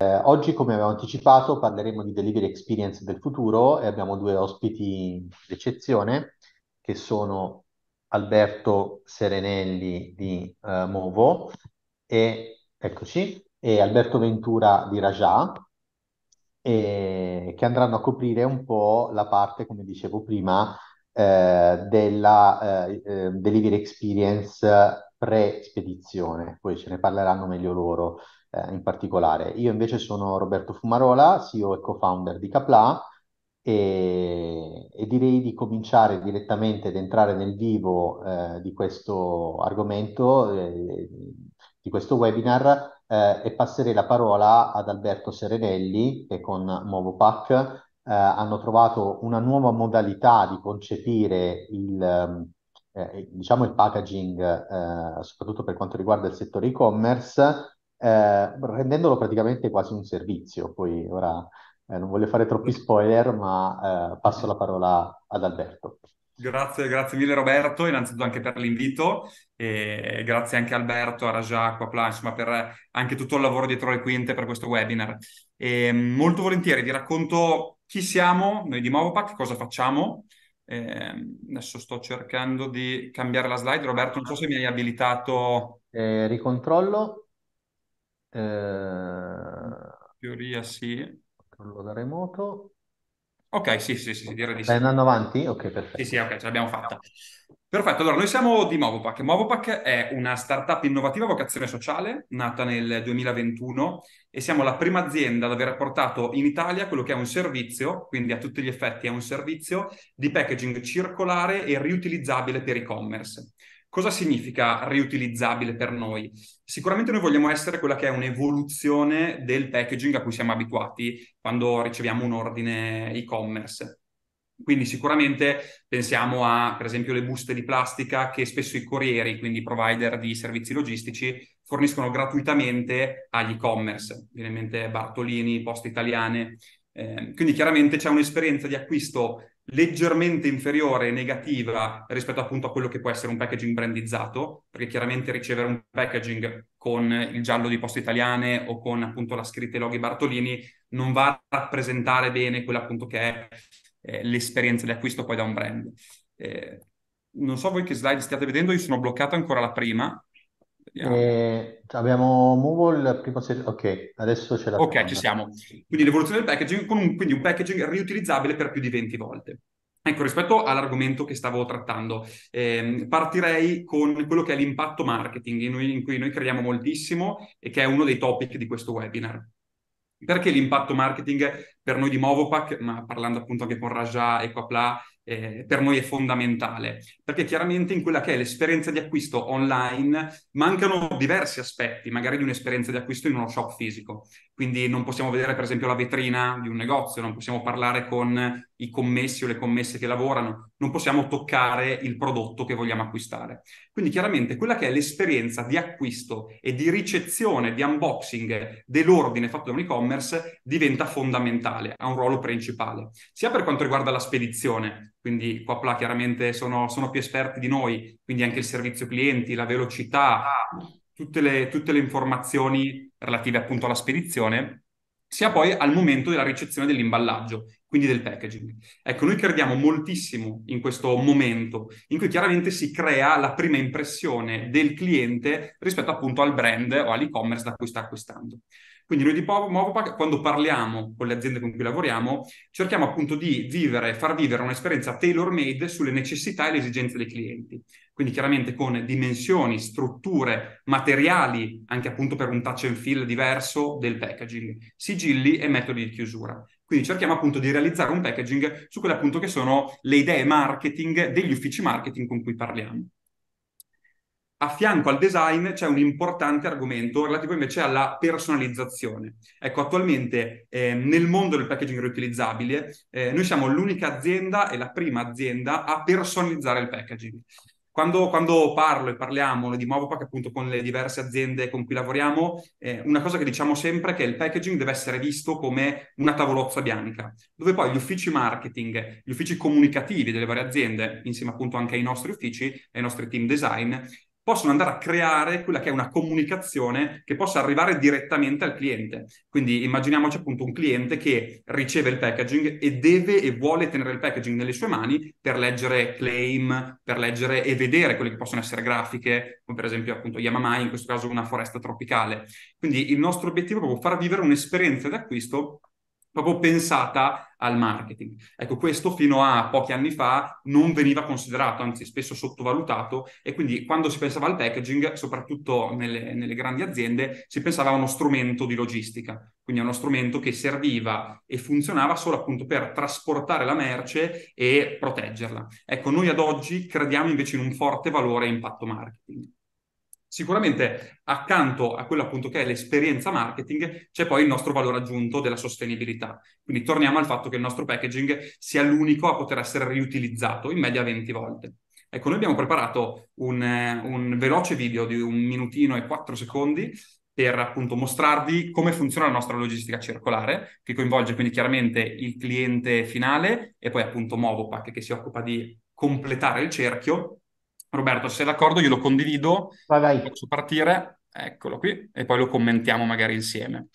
Eh, oggi, come avevo anticipato, parleremo di delivery experience del futuro e abbiamo due ospiti d'eccezione che sono Alberto Serenelli di eh, Movo e, eccoci, e Alberto Ventura di Rajah, e, che andranno a coprire un po' la parte, come dicevo prima, eh, della eh, eh, delivery experience pre-spedizione, poi ce ne parleranno meglio loro eh, in particolare. Io invece sono Roberto Fumarola, CEO e co-founder di Capla e, e direi di cominciare direttamente ad entrare nel vivo eh, di questo argomento, eh, di questo webinar eh, e passerei la parola ad Alberto Serenelli che con Movopac eh, hanno trovato una nuova modalità di concepire il, eh, diciamo il packaging, eh, soprattutto per quanto riguarda il settore e-commerce, eh, rendendolo praticamente quasi un servizio. Poi ora eh, non voglio fare troppi spoiler, ma eh, passo la parola ad Alberto. Grazie, grazie mille Roberto, innanzitutto anche per l'invito e grazie anche a Alberto, a Rajac, a Quapla, ma per anche tutto il lavoro dietro le quinte per questo webinar. E molto volentieri vi racconto chi siamo, noi di Movopack, cosa facciamo. E adesso sto cercando di cambiare la slide. Roberto, non so se mi hai abilitato... Eh, ricontrollo. Eh, teoria sì. Controllo da remoto. Ok, sì, sì, sì, direi di sì. Stai andando avanti? Ok, perfetto. Sì, sì, ok, ce l'abbiamo fatta. Perfetto, allora noi siamo di Movopack. Movopack è una startup innovativa a vocazione sociale nata nel 2021 e siamo la prima azienda ad aver portato in Italia quello che è un servizio, quindi a tutti gli effetti è un servizio di packaging circolare e riutilizzabile per e-commerce. Cosa significa riutilizzabile per noi? Sicuramente noi vogliamo essere quella che è un'evoluzione del packaging a cui siamo abituati quando riceviamo un ordine e-commerce. Quindi sicuramente pensiamo a, per esempio, le buste di plastica che spesso i corrieri, quindi i provider di servizi logistici, forniscono gratuitamente agli e-commerce. Viene in mente Bartolini, Poste Italiane. Eh, quindi chiaramente c'è un'esperienza di acquisto leggermente inferiore e negativa rispetto appunto a quello che può essere un packaging brandizzato, perché chiaramente ricevere un packaging con il giallo di Poste Italiane o con appunto la scritta e loghi Bartolini non va a rappresentare bene quella appunto che è eh, l'esperienza di acquisto poi da un brand. Eh, non so voi che slide stiate vedendo, io sono bloccato ancora la prima, eh, abbiamo Movol, prima se... ok, adesso ce la Ok, ci siamo. Quindi l'evoluzione del packaging con un, quindi un packaging riutilizzabile per più di 20 volte. Ecco, rispetto all'argomento che stavo trattando, ehm, partirei con quello che è l'impatto marketing, in, in cui noi crediamo moltissimo e che è uno dei topic di questo webinar. Perché l'impatto marketing per noi di Movopac, ma parlando appunto anche con Raja, Equapla eh, per noi è fondamentale, perché chiaramente in quella che è l'esperienza di acquisto online mancano diversi aspetti, magari di un'esperienza di acquisto in uno shop fisico. Quindi non possiamo vedere per esempio la vetrina di un negozio, non possiamo parlare con i commessi o le commesse che lavorano, non possiamo toccare il prodotto che vogliamo acquistare. Quindi chiaramente quella che è l'esperienza di acquisto e di ricezione, di unboxing dell'ordine fatto da un e-commerce diventa fondamentale, ha un ruolo principale, sia per quanto riguarda la spedizione, quindi qua là, chiaramente sono, sono più esperti di noi, quindi anche il servizio clienti, la velocità, tutte le, tutte le informazioni relative appunto alla spedizione, sia poi al momento della ricezione dell'imballaggio quindi del packaging. Ecco, noi crediamo moltissimo in questo momento in cui chiaramente si crea la prima impressione del cliente rispetto appunto al brand o all'e-commerce da cui sta acquistando. Quindi noi di Movopack, quando parliamo con le aziende con cui lavoriamo, cerchiamo appunto di vivere, far vivere un'esperienza tailor-made sulle necessità e le esigenze dei clienti. Quindi chiaramente con dimensioni, strutture, materiali, anche appunto per un touch and feel diverso del packaging, sigilli e metodi di chiusura. Quindi cerchiamo appunto di realizzare un packaging su quelle appunto che sono le idee marketing degli uffici marketing con cui parliamo. A fianco al design c'è un importante argomento relativo invece alla personalizzazione. Ecco, attualmente eh, nel mondo del packaging riutilizzabile, eh, noi siamo l'unica azienda e la prima azienda a personalizzare il packaging. Quando, quando, parlo e parliamo di Movopack appunto con le diverse aziende con cui lavoriamo, eh, una cosa che diciamo sempre è che il packaging deve essere visto come una tavolozza bianca, dove poi gli uffici marketing, gli uffici comunicativi delle varie aziende, insieme appunto anche ai nostri uffici, ai nostri team design, possono andare a creare quella che è una comunicazione che possa arrivare direttamente al cliente. Quindi immaginiamoci appunto un cliente che riceve il packaging e deve e vuole tenere il packaging nelle sue mani per leggere claim, per leggere e vedere quelle che possono essere grafiche, come per esempio appunto Yamamai, in questo caso una foresta tropicale. Quindi il nostro obiettivo è proprio far vivere un'esperienza d'acquisto proprio pensata al marketing. Ecco, questo fino a pochi anni fa non veniva considerato, anzi spesso sottovalutato e quindi quando si pensava al packaging, soprattutto nelle, nelle grandi aziende, si pensava a uno strumento di logistica, quindi a uno strumento che serviva e funzionava solo appunto per trasportare la merce e proteggerla. Ecco, noi ad oggi crediamo invece in un forte valore impatto marketing. Sicuramente accanto a quello appunto che è l'esperienza marketing c'è poi il nostro valore aggiunto della sostenibilità. Quindi torniamo al fatto che il nostro packaging sia l'unico a poter essere riutilizzato in media 20 volte. Ecco, noi abbiamo preparato un, eh, un veloce video di un minutino e quattro secondi per appunto mostrarvi come funziona la nostra logistica circolare, che coinvolge quindi chiaramente il cliente finale e poi appunto Movopack che si occupa di completare il cerchio Roberto, se sei d'accordo, io lo condivido. Vai, vai. Posso partire? Eccolo qui, e poi lo commentiamo magari insieme.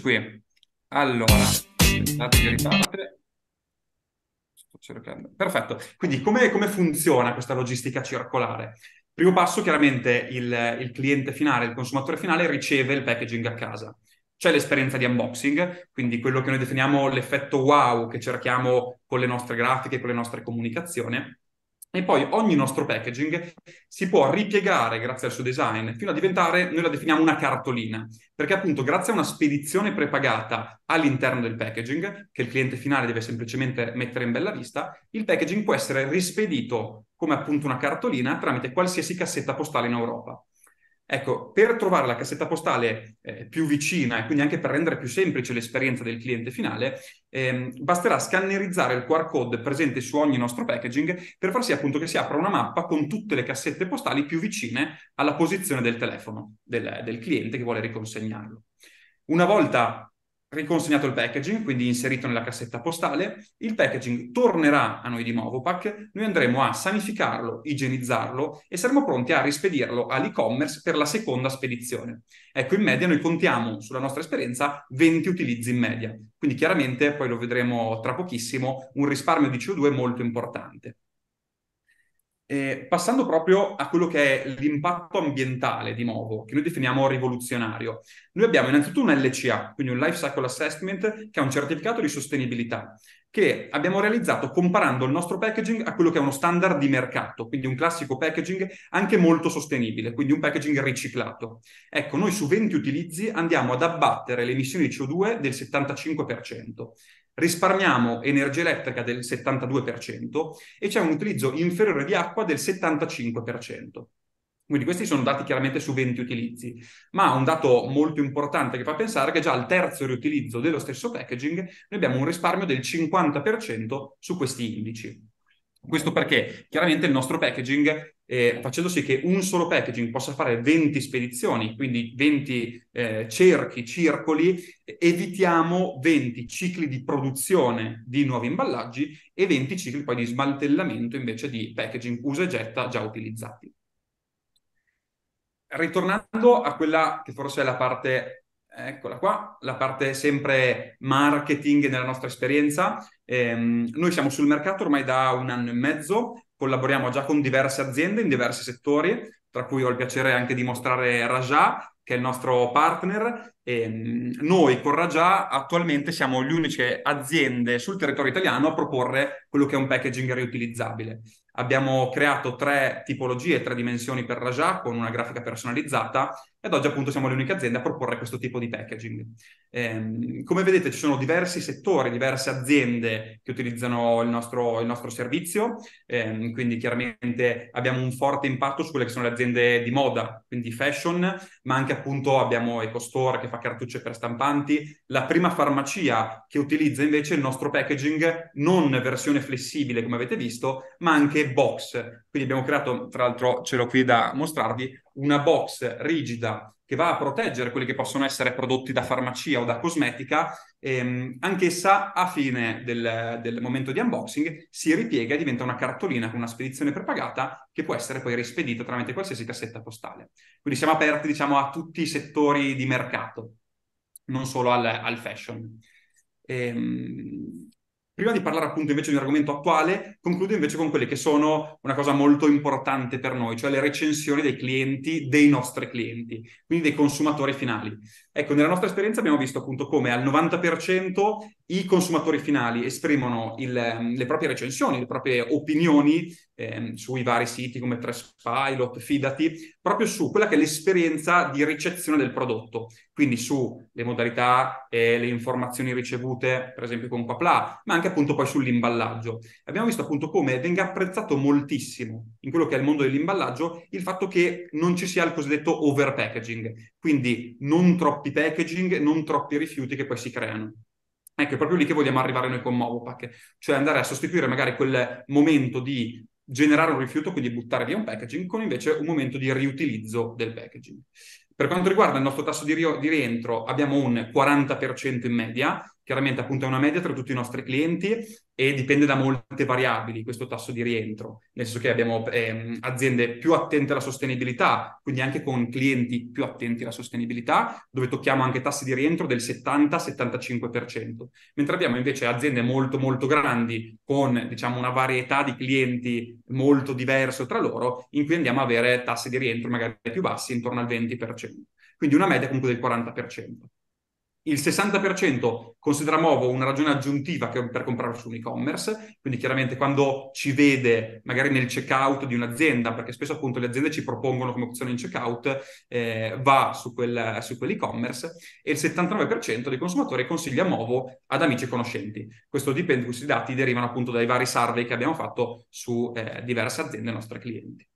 Eccoci qui. Allora, aspettate che riparte. Sto cercando. Perfetto. Quindi come, come funziona questa logistica circolare? Primo passo, chiaramente il, il cliente finale, il consumatore finale riceve il packaging a casa. C'è l'esperienza di unboxing, quindi quello che noi definiamo l'effetto wow che cerchiamo con le nostre grafiche, con le nostre comunicazioni. E poi ogni nostro packaging si può ripiegare grazie al suo design fino a diventare, noi la definiamo una cartolina, perché appunto grazie a una spedizione prepagata all'interno del packaging, che il cliente finale deve semplicemente mettere in bella vista, il packaging può essere rispedito come appunto una cartolina tramite qualsiasi cassetta postale in Europa. Ecco, per trovare la cassetta postale eh, più vicina e quindi anche per rendere più semplice l'esperienza del cliente finale, ehm, basterà scannerizzare il QR code presente su ogni nostro packaging per far sì appunto che si apra una mappa con tutte le cassette postali più vicine alla posizione del telefono del, del cliente che vuole riconsegnarlo. Una volta riconsegnato il packaging, quindi inserito nella cassetta postale, il packaging tornerà a noi di Movopack, noi andremo a sanificarlo, igienizzarlo e saremo pronti a rispedirlo all'e-commerce per la seconda spedizione. Ecco, in media noi contiamo sulla nostra esperienza 20 utilizzi in media, quindi chiaramente poi lo vedremo tra pochissimo, un risparmio di CO2 molto importante. Eh, passando proprio a quello che è l'impatto ambientale, di nuovo, che noi definiamo rivoluzionario, noi abbiamo innanzitutto un LCA, quindi un Life Cycle Assessment, che è un certificato di sostenibilità, che abbiamo realizzato comparando il nostro packaging a quello che è uno standard di mercato, quindi un classico packaging anche molto sostenibile, quindi un packaging riciclato. Ecco, noi su 20 utilizzi andiamo ad abbattere le emissioni di CO2 del 75% risparmiamo energia elettrica del 72% e c'è un utilizzo inferiore di acqua del 75%. Quindi questi sono dati chiaramente su 20 utilizzi, ma un dato molto importante che fa pensare è che già al terzo riutilizzo dello stesso packaging noi abbiamo un risparmio del 50% su questi indici. Questo perché chiaramente il nostro packaging eh, facendo sì che un solo packaging possa fare 20 spedizioni, quindi 20 eh, cerchi, circoli, evitiamo 20 cicli di produzione di nuovi imballaggi e 20 cicli poi di smantellamento invece di packaging usa e getta già utilizzati. Ritornando a quella che forse è la parte Eccola qua, la parte sempre marketing nella nostra esperienza. Eh, noi siamo sul mercato ormai da un anno e mezzo, collaboriamo già con diverse aziende in diversi settori, tra cui ho il piacere anche di mostrare Rajah, che è il nostro partner. E mm, noi con Rajah attualmente siamo le uniche aziende sul territorio italiano a proporre quello che è un packaging riutilizzabile. Abbiamo creato tre tipologie, tre dimensioni per Rajah con una grafica personalizzata ed oggi appunto siamo le uniche aziende a proporre questo tipo di packaging. Eh, come vedete ci sono diversi settori, diverse aziende che utilizzano il nostro, il nostro servizio, eh, quindi chiaramente abbiamo un forte impatto su quelle che sono le aziende di moda, quindi fashion, ma anche appunto abbiamo EcoStore che fa cartucce per stampanti, la prima farmacia che utilizza invece il nostro packaging non versione flessibile come avete visto, ma anche box. Quindi abbiamo creato, tra l'altro ce l'ho qui da mostrarvi, una box rigida che va a proteggere quelli che possono essere prodotti da farmacia o da cosmetica, ehm, anch'essa a fine del, del, momento di unboxing si ripiega e diventa una cartolina con una spedizione prepagata che può essere poi rispedita tramite qualsiasi cassetta postale. Quindi siamo aperti diciamo, a tutti i settori di mercato, non solo al, al fashion. Ehm, Prima di parlare appunto invece di un argomento attuale, concludo invece con quelle che sono una cosa molto importante per noi, cioè le recensioni dei clienti, dei nostri clienti, quindi dei consumatori finali. Ecco, nella nostra esperienza abbiamo visto appunto come al 90% i consumatori finali esprimono il, ehm, le proprie recensioni, le proprie opinioni eh, sui vari siti come Trustpilot, Fidati, proprio su quella che è l'esperienza di ricezione del prodotto, quindi sulle modalità e le informazioni ricevute, per esempio con Papla, ma anche appunto poi sull'imballaggio. Abbiamo visto appunto come venga apprezzato moltissimo in quello che è il mondo dell'imballaggio il fatto che non ci sia il cosiddetto overpackaging, quindi non troppo troppi packaging, non troppi rifiuti che poi si creano. Ecco, è proprio lì che vogliamo arrivare noi con Movopack, cioè andare a sostituire magari quel momento di generare un rifiuto, quindi buttare via un packaging, con invece un momento di riutilizzo del packaging. Per quanto riguarda il nostro tasso di, ri- di rientro, abbiamo un 40% in media, chiaramente appunto è una media tra tutti i nostri clienti, e dipende da molte variabili questo tasso di rientro, nel senso che abbiamo ehm, aziende più attente alla sostenibilità, quindi anche con clienti più attenti alla sostenibilità, dove tocchiamo anche tassi di rientro del 70-75%, mentre abbiamo invece aziende molto molto grandi con diciamo una varietà di clienti molto diverso tra loro, in cui andiamo a avere tassi di rientro magari più bassi, intorno al 20%, quindi una media comunque del 40% il 60% considera Movo una ragione aggiuntiva per comprare su un e-commerce, quindi chiaramente quando ci vede magari nel checkout di un'azienda, perché spesso appunto le aziende ci propongono come opzione in checkout, eh, va su, quel, su, quell'e-commerce e il 79% dei consumatori consiglia Movo ad amici e conoscenti. Questo dipende, questi dati derivano appunto dai vari survey che abbiamo fatto su eh, diverse aziende e nostri clienti.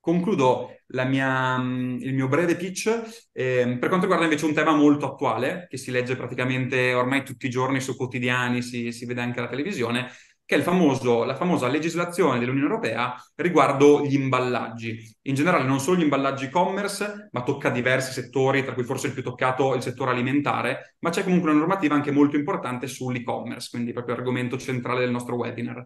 Concludo mia, mm, il mio breve pitch eh, per quanto riguarda invece un tema molto attuale, che si legge praticamente ormai tutti i giorni su quotidiani, si, si vede anche alla televisione, che è famoso, la famosa legislazione dell'Unione Europea riguardo gli imballaggi. In generale non solo gli imballaggi e-commerce, ma tocca diversi settori, tra cui forse il più toccato è il settore alimentare, ma c'è comunque una normativa anche molto importante sull'e-commerce, quindi proprio argomento centrale del nostro webinar.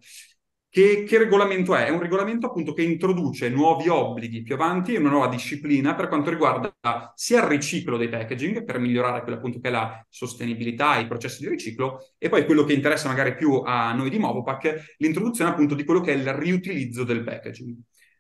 Che, che, regolamento è? È un regolamento appunto che introduce nuovi obblighi più avanti e una nuova disciplina per quanto riguarda sia il riciclo dei packaging per migliorare quello appunto che è la sostenibilità e i processi di riciclo e poi quello che interessa magari più a noi di Movopack, l'introduzione appunto di quello che è il riutilizzo del packaging.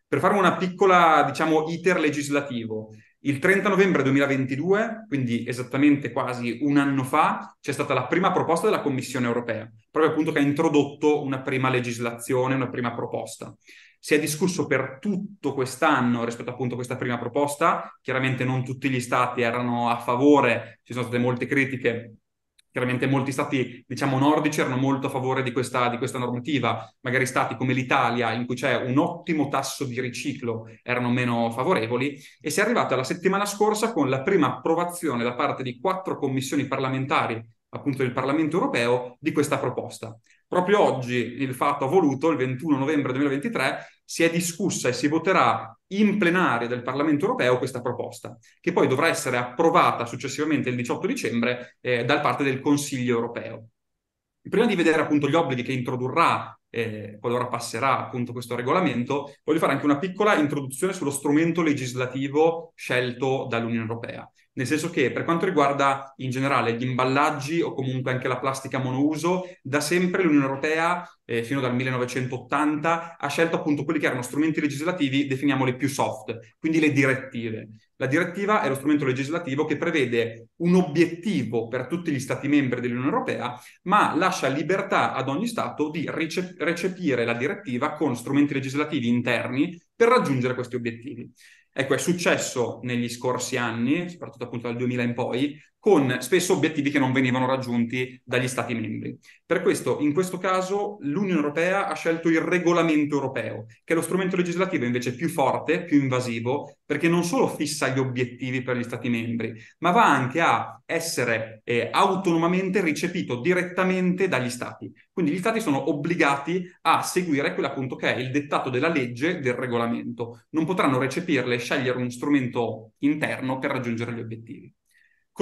Per fare una piccola, diciamo, iter legislativo, il 30 novembre 2022, quindi esattamente quasi un anno fa, c'è stata la prima proposta della Commissione europea, proprio appunto che ha introdotto una prima legislazione, una prima proposta. Si è discusso per tutto quest'anno rispetto appunto a questa prima proposta, chiaramente non tutti gli stati erano a favore, ci sono state molte critiche Chiaramente molti stati, diciamo, nordici erano molto a favore di questa, di questa, normativa, magari stati come l'Italia, in cui c'è un ottimo tasso di riciclo, erano meno favorevoli, e si è arrivata la settimana scorsa con la prima approvazione da parte di quattro commissioni parlamentari, appunto del Parlamento europeo, di questa proposta. Proprio oggi il fatto ha voluto, il 21 novembre 2023, si è discussa e si voterà in plenaria del Parlamento europeo questa proposta, che poi dovrà essere approvata successivamente il 18 dicembre eh, da parte del Consiglio europeo. Prima di vedere appunto gli obblighi che introdurrà eh, qualora passerà appunto questo regolamento, voglio fare anche una piccola introduzione sullo strumento legislativo scelto dall'Unione Europea. Nel senso che per quanto riguarda in generale gli imballaggi o comunque anche la plastica monouso, da sempre l'Unione Europea, eh, fino dal 1980, ha scelto appunto quelli che erano strumenti legislativi, definiamoli più soft, quindi le direttive. La direttiva è lo strumento legislativo che prevede un obiettivo per tutti gli Stati membri dell'Unione Europea, ma lascia libertà ad ogni Stato di recep- recepire la direttiva con strumenti legislativi interni per raggiungere questi obiettivi. Ecco, è successo negli scorsi anni, soprattutto appunto dal 2000 in poi, con spesso obiettivi che non venivano raggiunti dagli Stati membri. Per questo, in questo caso, l'Unione Europea ha scelto il regolamento europeo, che è lo strumento legislativo invece più forte, più invasivo, perché non solo fissa gli obiettivi per gli Stati membri, ma va anche a essere eh, autonomamente ricepito direttamente dagli Stati. Quindi gli Stati sono obbligati a seguire quello appunto che è il dettato della legge del regolamento. Non potranno recepirle e scegliere uno strumento interno per raggiungere gli obiettivi.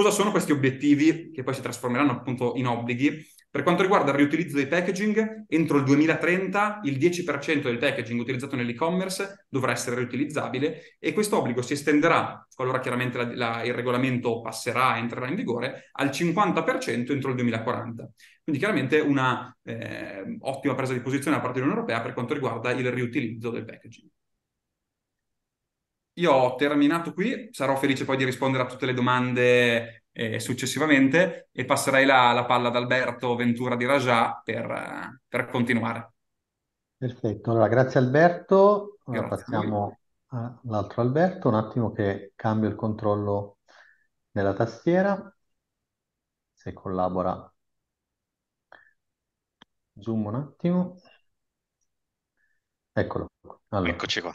Cosa sono questi obiettivi che poi si trasformeranno appunto in obblighi? Per quanto riguarda il riutilizzo dei packaging, entro il 2030 il 10% del packaging utilizzato nell'e-commerce dovrà essere riutilizzabile e questo obbligo si estenderà, qualora chiaramente la, la, il regolamento passerà e entrerà in vigore, al 50% entro il 2040. Quindi chiaramente una eh, ottima presa di posizione da parte dell'Unione Europea per quanto riguarda il riutilizzo del packaging. Io ho terminato qui, sarò felice poi di rispondere a tutte le domande eh, successivamente e passerei la, la, palla ad Alberto Ventura di Rajah per, per continuare. Perfetto, allora grazie Alberto, ora grazie passiamo all'altro Alberto, un attimo che cambio il controllo della tastiera, se collabora zoom un attimo, eccolo. Allora. Eccoci qua.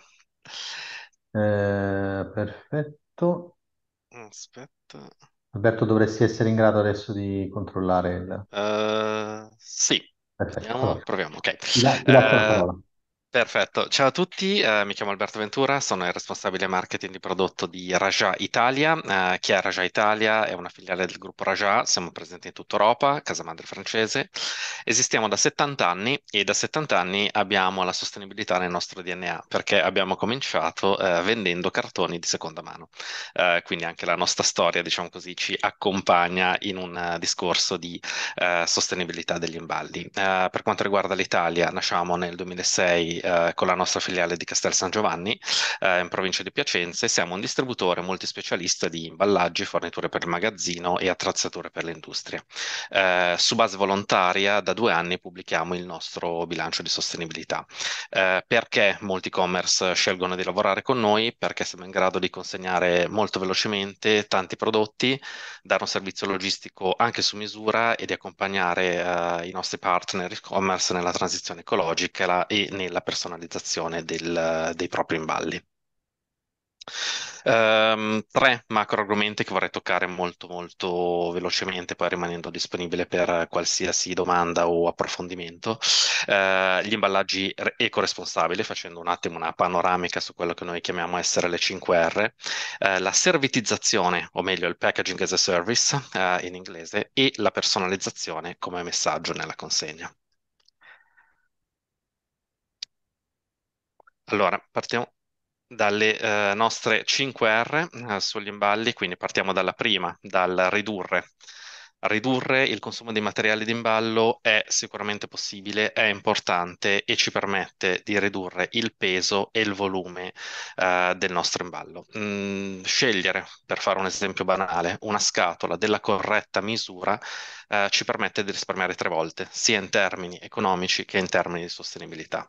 Eh, perfetto. Aspetta. Alberto, dovresti essere in grado adesso di controllare il... Eh, sì, Perfetto. Vediamo, proviamo. Ok. Ti la- ti lascio la Eh, parola. Perfetto, ciao a tutti, eh, mi chiamo Alberto Ventura, sono il responsabile marketing di prodotto di Raja Italia. Eh, chi è Raja Italia? È una filiale del gruppo Raja, siamo presenti in tutta Europa, casa madre francese. Esistiamo da 70 anni e da 70 anni abbiamo la sostenibilità nel nostro DNA perché abbiamo cominciato eh, vendendo cartoni di seconda mano. Eh, quindi anche la nostra storia, diciamo così, ci accompagna in un eh, discorso di eh, sostenibilità degli imballi. per quanto riguarda l'Italia, nasciamo nel 2006 eh, con la nostra filiale di Castel San Giovanni eh, in provincia di Piacenza e siamo un distributore multispecialista di imballaggi, forniture per il magazzino e attrezzature per l'industria. Eh, su base volontaria da due anni pubblichiamo il nostro bilancio di sostenibilità. Eh, perché molti e-commerce scelgono di lavorare con noi? Perché siamo in grado di consegnare molto velocemente tanti prodotti, dare un servizio logistico anche su misura e di accompagnare eh, i nostri partner e-commerce nella transizione ecologica e nella personalizzazione personalizzazione del, dei propri imballi. Um, tre macro argomenti che vorrei toccare molto molto velocemente, poi rimanendo disponibile per qualsiasi domanda o approfondimento. Uh, gli imballaggi ecoresponsabili, facendo un attimo una panoramica su quello che noi chiamiamo essere le 5R, uh, eh, la servitizzazione, o meglio il packaging as a service uh, in inglese, e la personalizzazione come messaggio nella consegna. Allora, partiamo dalle eh, nostre 5 R eh, sugli imballi, quindi partiamo dalla prima, dal ridurre ridurre il consumo di materiali d'imballo è sicuramente possibile, è importante e ci permette di ridurre il peso e il volume uh, del nostro imballo. Mm, scegliere, per fare un esempio banale, una scatola della corretta misura uh, ci permette di risparmiare tre volte, sia in termini economici che in termini di sostenibilità.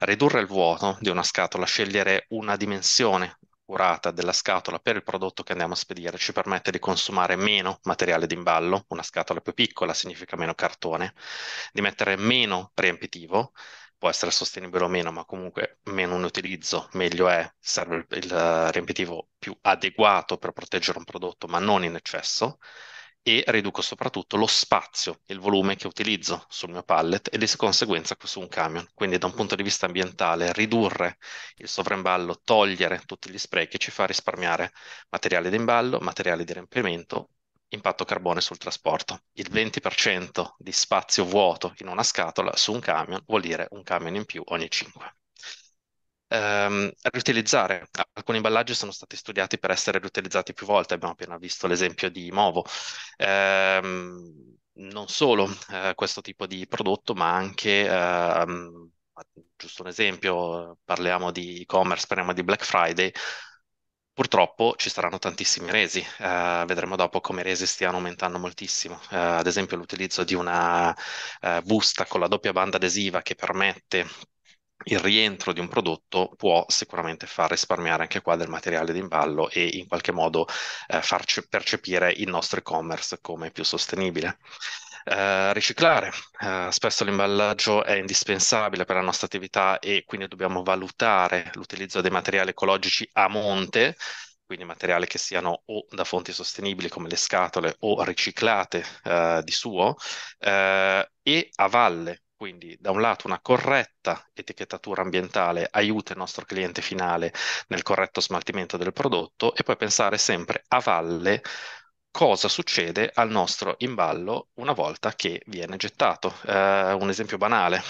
Ridurre il vuoto di una scatola, scegliere una dimensione curata della scatola per il prodotto che andiamo a spedire ci permette di consumare meno materiale d'imballo, una scatola più piccola significa meno cartone, di mettere meno riempitivo, può essere sostenibile o meno, ma comunque meno un utilizzo, meglio è, serve il, il eh, riempitivo più adeguato per proteggere un prodotto, ma non in eccesso e riduco soprattutto lo spazio e il volume che utilizzo sul mio pallet e di conseguenza su un camion. Quindi da un punto di vista ambientale ridurre il sovraimballo, togliere tutti gli sprechi ci fa risparmiare materiale di imballo, materiale di riempimento, impatto carbone sul trasporto. Il 20% di spazio vuoto in una scatola su un camion vuol dire un camion in più ogni 5 ehm, riutilizzare. Alcuni imballaggi sono stati studiati per essere riutilizzati più volte, abbiamo appena visto l'esempio di Movo. Ehm, non solo eh, questo tipo di prodotto, ma anche, ehm, giusto un esempio, parliamo di e-commerce, parliamo di Black Friday, Purtroppo ci saranno tantissimi resi, uh, vedremo dopo come i resi stiano aumentando moltissimo. Uh, ad esempio l'utilizzo di una uh, busta con la doppia banda adesiva che permette il rientro di un prodotto può sicuramente far risparmiare anche qua del materiale d'imballo e in qualche modo eh, farci percepire il nostro e-commerce come più sostenibile. Uh, riciclare. Uh, spesso l'imballaggio è indispensabile per la nostra attività e quindi dobbiamo valutare l'utilizzo dei materiali ecologici a monte, quindi materiali che siano o da fonti sostenibili come le scatole o riciclate uh, di suo, e a valle, quindi da un lato una corretta etichettatura ambientale aiuta il nostro cliente finale nel corretto smaltimento del prodotto e poi pensare sempre a valle cosa succede al nostro imballo una volta che viene gettato. Eh, un esempio banale,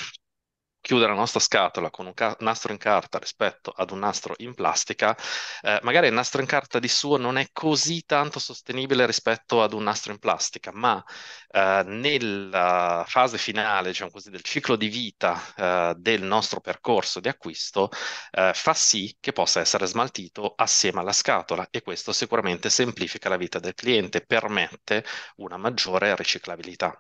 chiude la nostra scatola con un ca- nastro in carta rispetto ad un nastro in plastica, eh, magari il nastro in carta di suo non è così tanto sostenibile rispetto ad un nastro in plastica, ma eh, nella fase finale, diciamo così, del ciclo di vita eh, del nostro percorso di acquisto, eh, fa sì che possa essere smaltito assieme alla scatola e questo sicuramente semplifica la vita del cliente, permette una maggiore riciclabilità.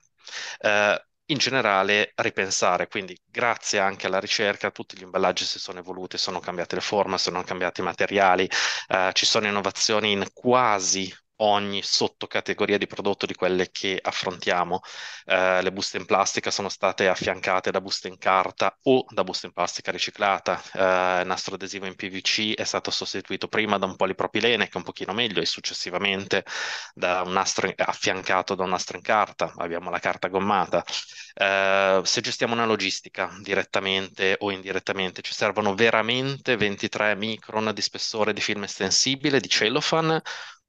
Uh, in generale ripensare, quindi grazie anche alla ricerca tutti gli imballaggi si sono evoluti, sono cambiate le forme, sono cambiati i materiali, eh, ci sono innovazioni in quasi ogni sottocategoria di prodotto di quelle che affrontiamo. Eh, le buste in plastica sono state affiancate da buste in carta o da buste in plastica riciclata. Eh, il nastro adesivo in PVC è stato sostituito prima da un polipropilene, che è un pochino meglio, e successivamente da un nastro in- affiancato da un nastro in carta. Abbiamo la carta gommata. Eh, se gestiamo una logistica direttamente o indirettamente, ci servono veramente 23 micron di spessore di film estensibile, di cellophane,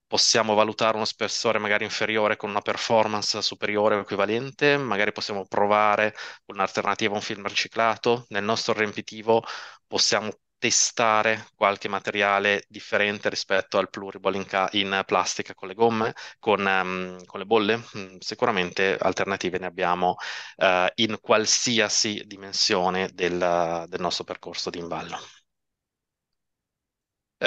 possiamo valutare uno spessore magari inferiore con una performance superiore o equivalente, magari possiamo provare un'alternativa a un film riciclato, nel nostro riempitivo possiamo testare qualche materiale differente rispetto al pluriball in, in plastica con le gomme, con, um, con, le bolle. Mm, sicuramente alternative ne abbiamo uh, in qualsiasi dimensione del, del nostro percorso di imballo. Uh,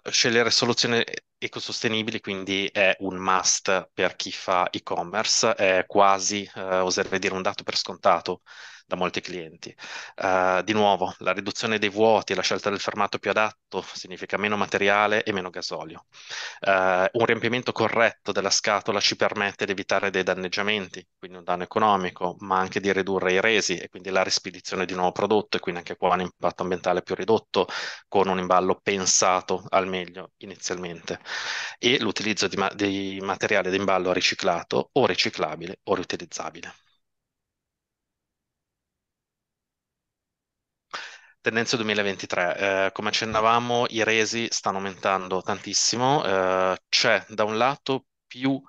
eh, scegliere soluzioni ecosostenibili, quindi è un must per chi fa e-commerce, è quasi, eh, oserei dire, un dato per scontato da molti clienti. Uh, di nuovo, la riduzione dei vuoti e la scelta del fermato più adatto significa meno materiale e meno gasolio. Uh, un riempimento corretto della scatola ci permette di evitare dei danneggiamenti, quindi un danno economico, ma anche di ridurre i resi e quindi la rispedizione di un nuovo prodotto e quindi anche qua un impatto ambientale più ridotto con un imballo pensato al meglio inizialmente e l'utilizzo di, ma- di materiale d'imballo riciclato o riciclabile o riutilizzabile. Tendenze 2023, eh, come accennavamo, i resi stanno aumentando tantissimo, eh, c'è da un lato più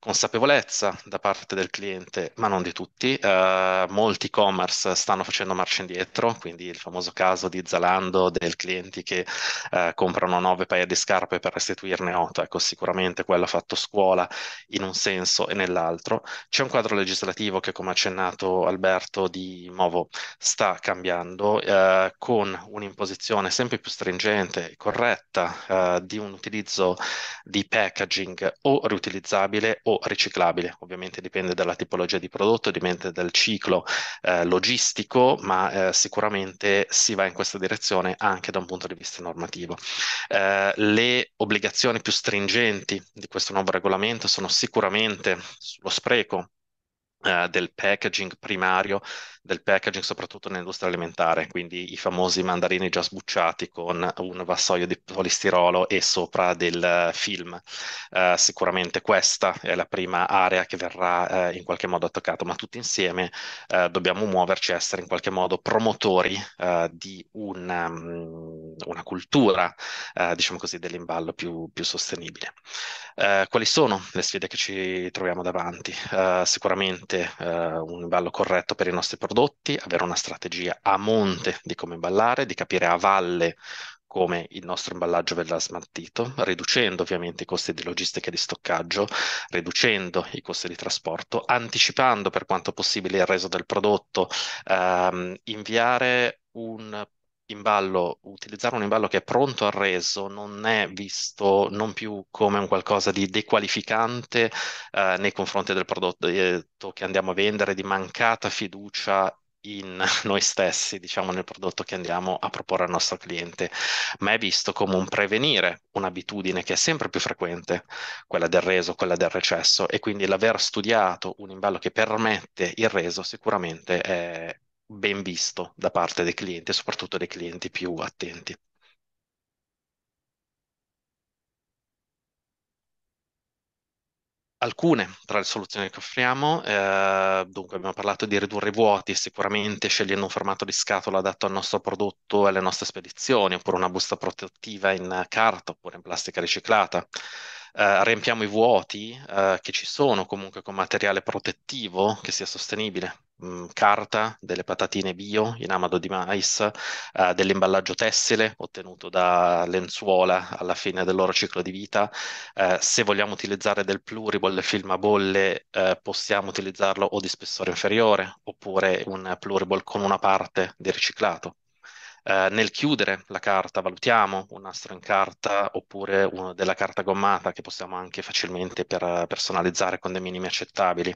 consapevolezza da parte del cliente, ma non di tutti. Uh, molti e-commerce stanno facendo marcia indietro, quindi il famoso caso di Zalando, del clienti che uh, comprano nove paia di scarpe per restituirne otto, ecco sicuramente quello ha fatto scuola in un senso e nell'altro. C'è un quadro legislativo che, come accennato Alberto, di nuovo sta cambiando uh, con un'imposizione sempre più stringente e corretta di un utilizzo di packaging o riutilizzabile o riciclabile, ovviamente dipende dalla tipologia di prodotto, dipende dal ciclo eh, logistico, ma eh, sicuramente si va in questa direzione anche da un punto di vista normativo. Eh, le obbligazioni più stringenti di questo nuovo regolamento sono sicuramente sullo spreco, eh, del packaging primario, del packaging soprattutto nell'industria alimentare, quindi i famosi mandarini già sbucciati con un vassoio di polistirolo e sopra del eh, film. Eh, sicuramente questa è la prima area che verrà eh, in qualche modo attaccata, ma tutti insieme eh, dobbiamo muoverci, essere in qualche modo promotori di una, mm, una cultura, diciamo così, dell'imballo più, più sostenibile. quali sono le sfide che ci troviamo davanti? sicuramente sicuramente eh, un imballo corretto per i nostri prodotti, avere una strategia a monte di come imballare, di capire a valle come il nostro imballaggio verrà smaltito, riducendo ovviamente i costi di logistica e di stoccaggio, riducendo i costi di trasporto, anticipando per quanto possibile il reso del prodotto, ehm, inviare un imballo, utilizzare un imballo che è pronto al reso non è visto non più come un qualcosa di dequalificante eh, nei confronti del prodotto eh, che andiamo a vendere, di mancata fiducia in noi stessi, diciamo nel prodotto che andiamo a proporre al nostro cliente, ma è visto come un prevenire un'abitudine che è sempre più frequente, quella del reso, quella del recesso, e quindi l'aver studiato un imballo che permette il reso sicuramente è ben visto da parte dei clienti, soprattutto dei clienti più attenti. Alcune tra le soluzioni che offriamo, eh, dunque abbiamo parlato di ridurre i vuoti, sicuramente scegliendo un formato di scatola adatto al nostro prodotto e alle nostre spedizioni, oppure una busta protettiva in carta oppure in plastica riciclata eh, riempiamo i vuoti eh, che ci sono comunque con materiale protettivo che sia sostenibile, mh, mm, carta, delle patatine bio in amado di mais, eh, dell'imballaggio tessile ottenuto da lenzuola alla fine del loro ciclo di vita. Eh, se vogliamo utilizzare del pluribolle film a bolle, eh, possiamo utilizzarlo o di spessore inferiore oppure un pluriball con una parte di riciclato. Eh, nel chiudere la carta valutiamo un nastro in carta oppure uno della carta gommata che possiamo anche facilmente per, personalizzare con dei minimi accettabili.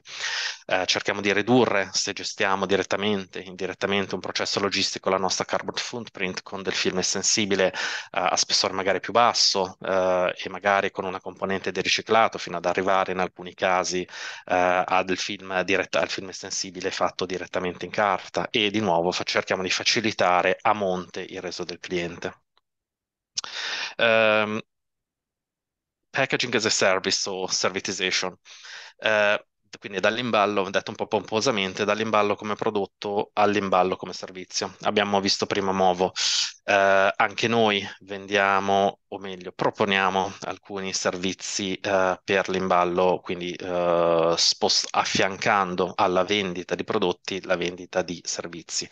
Eh, cerchiamo di ridurre, se gestiamo direttamente, indirettamente un processo logistico, la nostra carbon footprint con del film sensibile eh, a spessore magari più basso eh, e magari con una componente di riciclato fino ad arrivare in alcuni casi eh, al film, dirett- al film sensibile fatto direttamente in carta e di nuovo fa- cerchiamo di facilitare a monte monte il reso del cliente. Um, packaging as a service o servitization. Uh, quindi dall'imballo, detto un po' pomposamente, dall'imballo come prodotto all'imballo come servizio. Abbiamo visto prima Movo, eh, anche noi vendiamo, o meglio, proponiamo alcuni servizi eh, per l'imballo, quindi eh, spost- affiancando alla vendita di prodotti la vendita di servizi.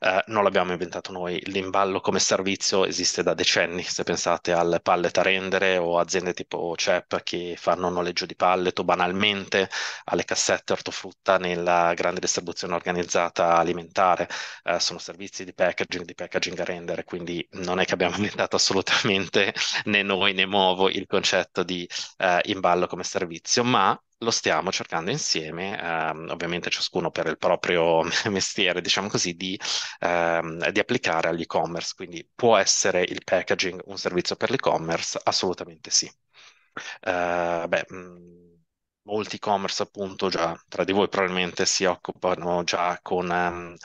Eh, non l'abbiamo inventato noi, l'imballo come servizio esiste da decenni, se pensate alle pallet a rendere o aziende tipo CEP che fanno noleggio di pallet o banalmente alle cassette ortofrutta nella grande distribuzione organizzata alimentare, eh, sono servizi di packaging, di packaging a rendere software, quindi non è che abbiamo inventato assolutamente né noi né Movo il concetto di eh, imballo come servizio, ma lo stiamo cercando insieme, ehm, ovviamente ciascuno per il proprio mestiere, diciamo così, di, ehm, di applicare all'e-commerce. Quindi può essere il packaging un servizio per l'e-commerce? Assolutamente sì. Uh, beh, mm, molti e-commerce appunto già tra di voi probabilmente si occupano già con um,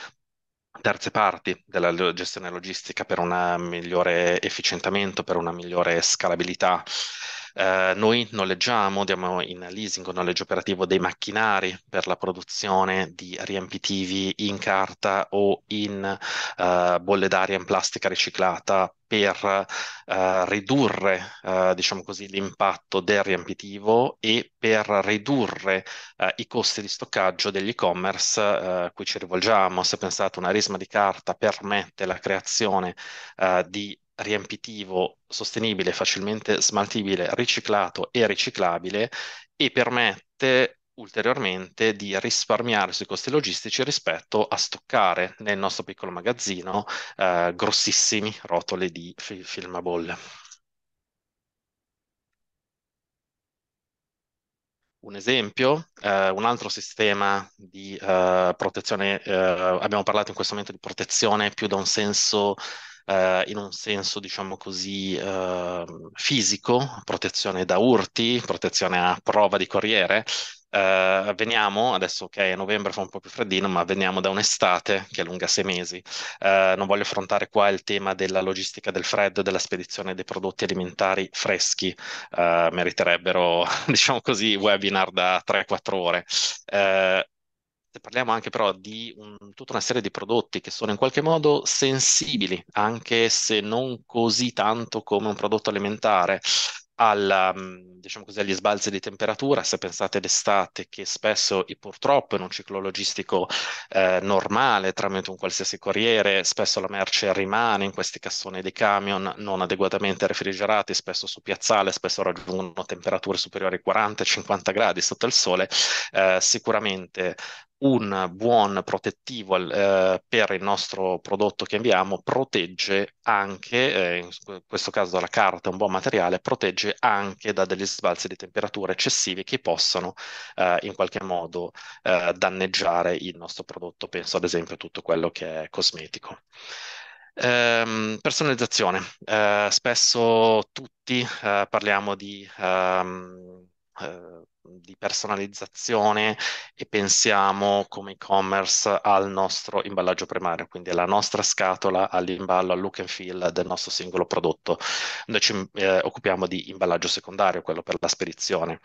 terze parti della gestione logistica per un migliore efficientamento, per una migliore scalabilità eh, noi noleggiamo, diamo in leasing o noleggio operativo dei macchinari per la produzione di riempitivi in carta o in eh, bolle d'aria in plastica riciclata per eh, ridurre, eh, diciamo così, l'impatto del riempitivo e per ridurre eh, i costi di stoccaggio degli e-commerce a eh, cui ci rivolgiamo. Se pensate una risma di carta permette la creazione eh, di riempitivo, sostenibile, facilmente smaltibile, riciclato e riciclabile e permette ulteriormente di risparmiare sui costi logistici rispetto a stoccare nel nostro piccolo magazzino eh, grossissimi rotoli di fi- film a bolle. un esempio, eh, un altro sistema di eh, protezione, eh, abbiamo parlato in questo momento di protezione più da un senso eh, in un senso, diciamo così, eh, fisico, protezione da urti, protezione a prova di corriere. Eh, veniamo, adesso ok, a novembre fa un po' più freddino, ma veniamo da un'estate che è lunga sei mesi. Eh, non voglio affrontare qua il tema della logistica del freddo e della spedizione dei prodotti alimentari freschi, eh, meriterebbero, diciamo così, webinar da 3-4 ore parliamo anche però di un, tutta una serie di prodotti che sono in qualche modo sensibili, anche se non così tanto come un prodotto alimentare, alla, mm, diciamo così, agli sbalzi di temperatura, se pensate d'estate, che spesso purtroppo in un ciclo logistico eh, normale, tramite un qualsiasi corriere, spesso la merce rimane in questi cassoni dei camion non adeguatamente refrigerati, spesso su piazzale, spesso raggiungono temperature superiori ai 40-50 gradi sotto il sole, eh, sicuramente un buon protettivo eh, per il nostro prodotto che inviamo protegge anche, eh, in questo caso la carta è un buon materiale, protegge anche da degli sbalzi di temperatura eccessivi che possono eh, in qualche modo eh, danneggiare il nostro prodotto, penso ad esempio a tutto quello che è cosmetico. Ehm, personalizzazione. Eh, spesso tutti eh, parliamo di... Um, di personalizzazione e pensiamo come e-commerce al nostro imballaggio primario, quindi alla nostra scatola, all'imballo, al look and feel del nostro singolo prodotto. Noi ci eh, occupiamo di imballaggio secondario, quello per la spedizione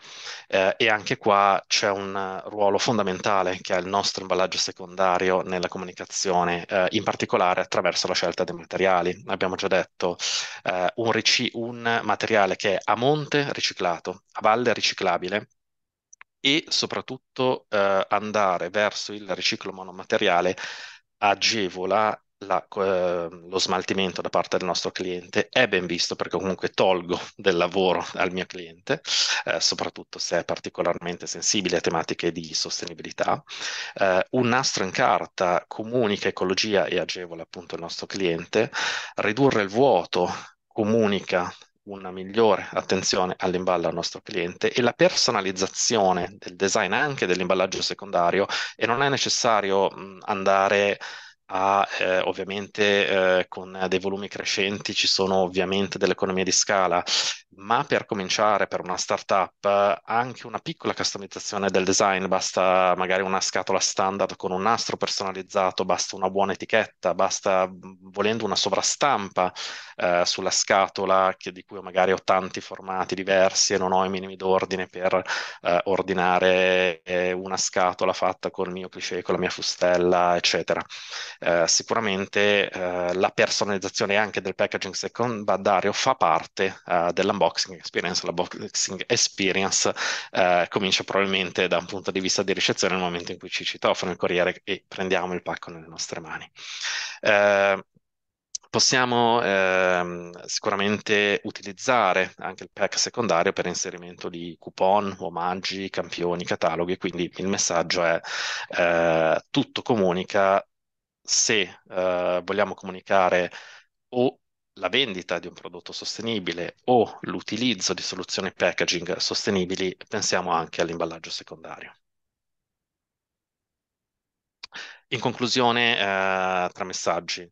eh, e anche qua c'è un ruolo fondamentale che ha il nostro imballaggio secondario nella comunicazione, eh, in particolare attraverso la scelta dei materiali. Abbiamo già detto eh, un, ric- un materiale che è a monte riciclato, a valle riciclabile, e soprattutto eh, andare verso il riciclo monomateriale agevola la, eh, lo smaltimento da parte del nostro cliente è ben visto perché comunque tolgo del lavoro al mio cliente, eh, soprattutto se è particolarmente sensibile a tematiche di sostenibilità. Eh, un nastro in carta comunica ecologia e agevola appunto il nostro cliente, ridurre il vuoto comunica una migliore attenzione all'imballo al nostro cliente e la personalizzazione del design anche dell'imballaggio secondario e non è necessario andare ha eh, ovviamente eh, con eh, dei volumi crescenti ci sono ovviamente delle economie di scala, ma per cominciare per una startup anche una piccola customizzazione del design, basta magari una scatola standard con un nastro personalizzato, basta una buona etichetta, basta mm, volendo una sovrastampa eh, sulla scatola che, di cui magari ho tanti formati diversi e non ho i minimi d'ordine per eh, ordinare eh, una scatola fatta col mio cliché, con la mia fustella, eccetera. Eh, sicuramente eh, la personalizzazione anche del packaging secondario fa parte eh, dell'unboxing experience. L'unboxing experience eh, comincia probabilmente da un punto di vista di ricezione nel momento in cui ci citofono il corriere e prendiamo il pacco nelle nostre mani eh, possiamo ehm, sicuramente utilizzare anche il pack secondario per inserimento di coupon, omaggi, campioni, cataloghi, quindi il messaggio è eh, tutto comunica se eh, vogliamo comunicare o la vendita di un prodotto sostenibile o l'utilizzo di soluzioni packaging sostenibili, pensiamo anche all'imballaggio secondario. In conclusione, eh, tre messaggi.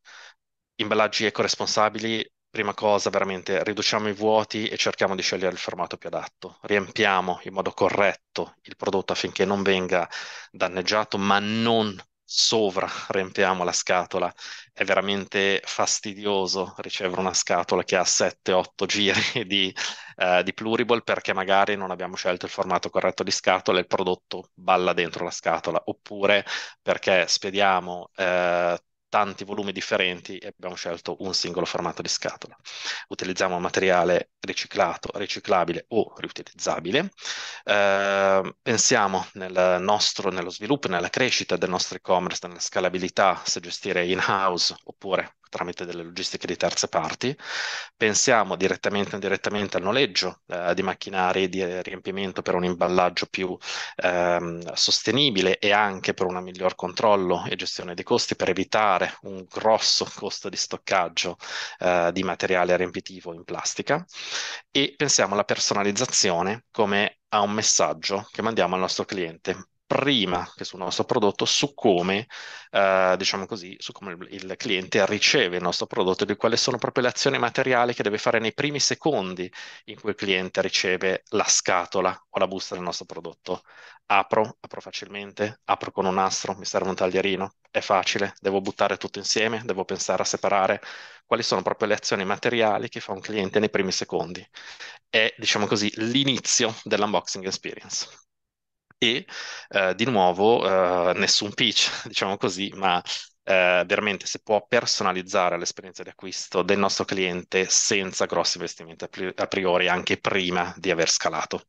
Imballaggi ecoresponsabili, prima cosa veramente riduciamo i vuoti e cerchiamo di scegliere il formato più adatto. Riempiamo in modo corretto il prodotto affinché non venga danneggiato, ma non sovra sovrarempiamo la scatola. È veramente fastidioso ricevere una scatola che ha 7-8 giri di, eh, di, pluriball perché magari non abbiamo scelto il formato corretto di scatola e il prodotto balla dentro la scatola, oppure perché spediamo eh, tanti volumi differenti e abbiamo scelto un singolo formato di scatola. Utilizziamo materiale riciclato, riciclabile o riutilizzabile. Eh, pensiamo nel nostro, nello sviluppo, nella crescita del nostro e-commerce, nella scalabilità, se gestire in-house oppure tramite delle logistiche di terze parti, pensiamo direttamente o indirettamente al noleggio eh, di macchinari di eh, riempimento per un imballaggio più ehm, sostenibile e anche per un miglior controllo e gestione dei costi per evitare un grosso costo di stoccaggio eh, di materiale riempitivo in plastica e pensiamo alla personalizzazione come a un messaggio che mandiamo al nostro cliente prima che sul nostro prodotto su come, eh, diciamo così, su come il, il, cliente riceve il nostro prodotto, di quali sono proprio le azioni materiali che deve fare nei primi secondi in cui il cliente riceve la scatola o la busta del nostro prodotto. Apro, apro facilmente, apro con un nastro, mi serve un taglierino, è facile, devo buttare tutto insieme, devo pensare a separare quali sono proprio le azioni materiali che fa un cliente nei primi secondi. È, diciamo così, l'inizio dell'unboxing experience e eh, di nuovo eh, nessun pitch, diciamo così, ma eh, veramente si può personalizzare l'esperienza di acquisto del nostro cliente senza grossi investimenti a priori, anche prima di aver scalato.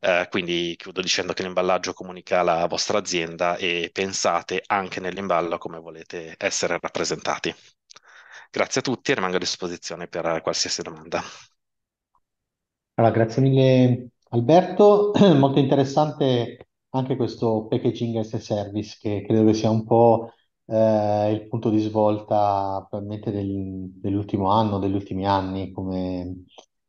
Uh, quindi chiudo dicendo che l'imballaggio comunica la vostra azienda e pensate anche nell'imballo come volete essere rappresentati. Grazie a tutti e rimango a disposizione per qualsiasi domanda. Allora, grazie mille Alberto, molto interessante anche questo packaging as a service che credo che sia un po' eh, il punto di svolta probabilmente del- dell'ultimo anno, degli ultimi anni come,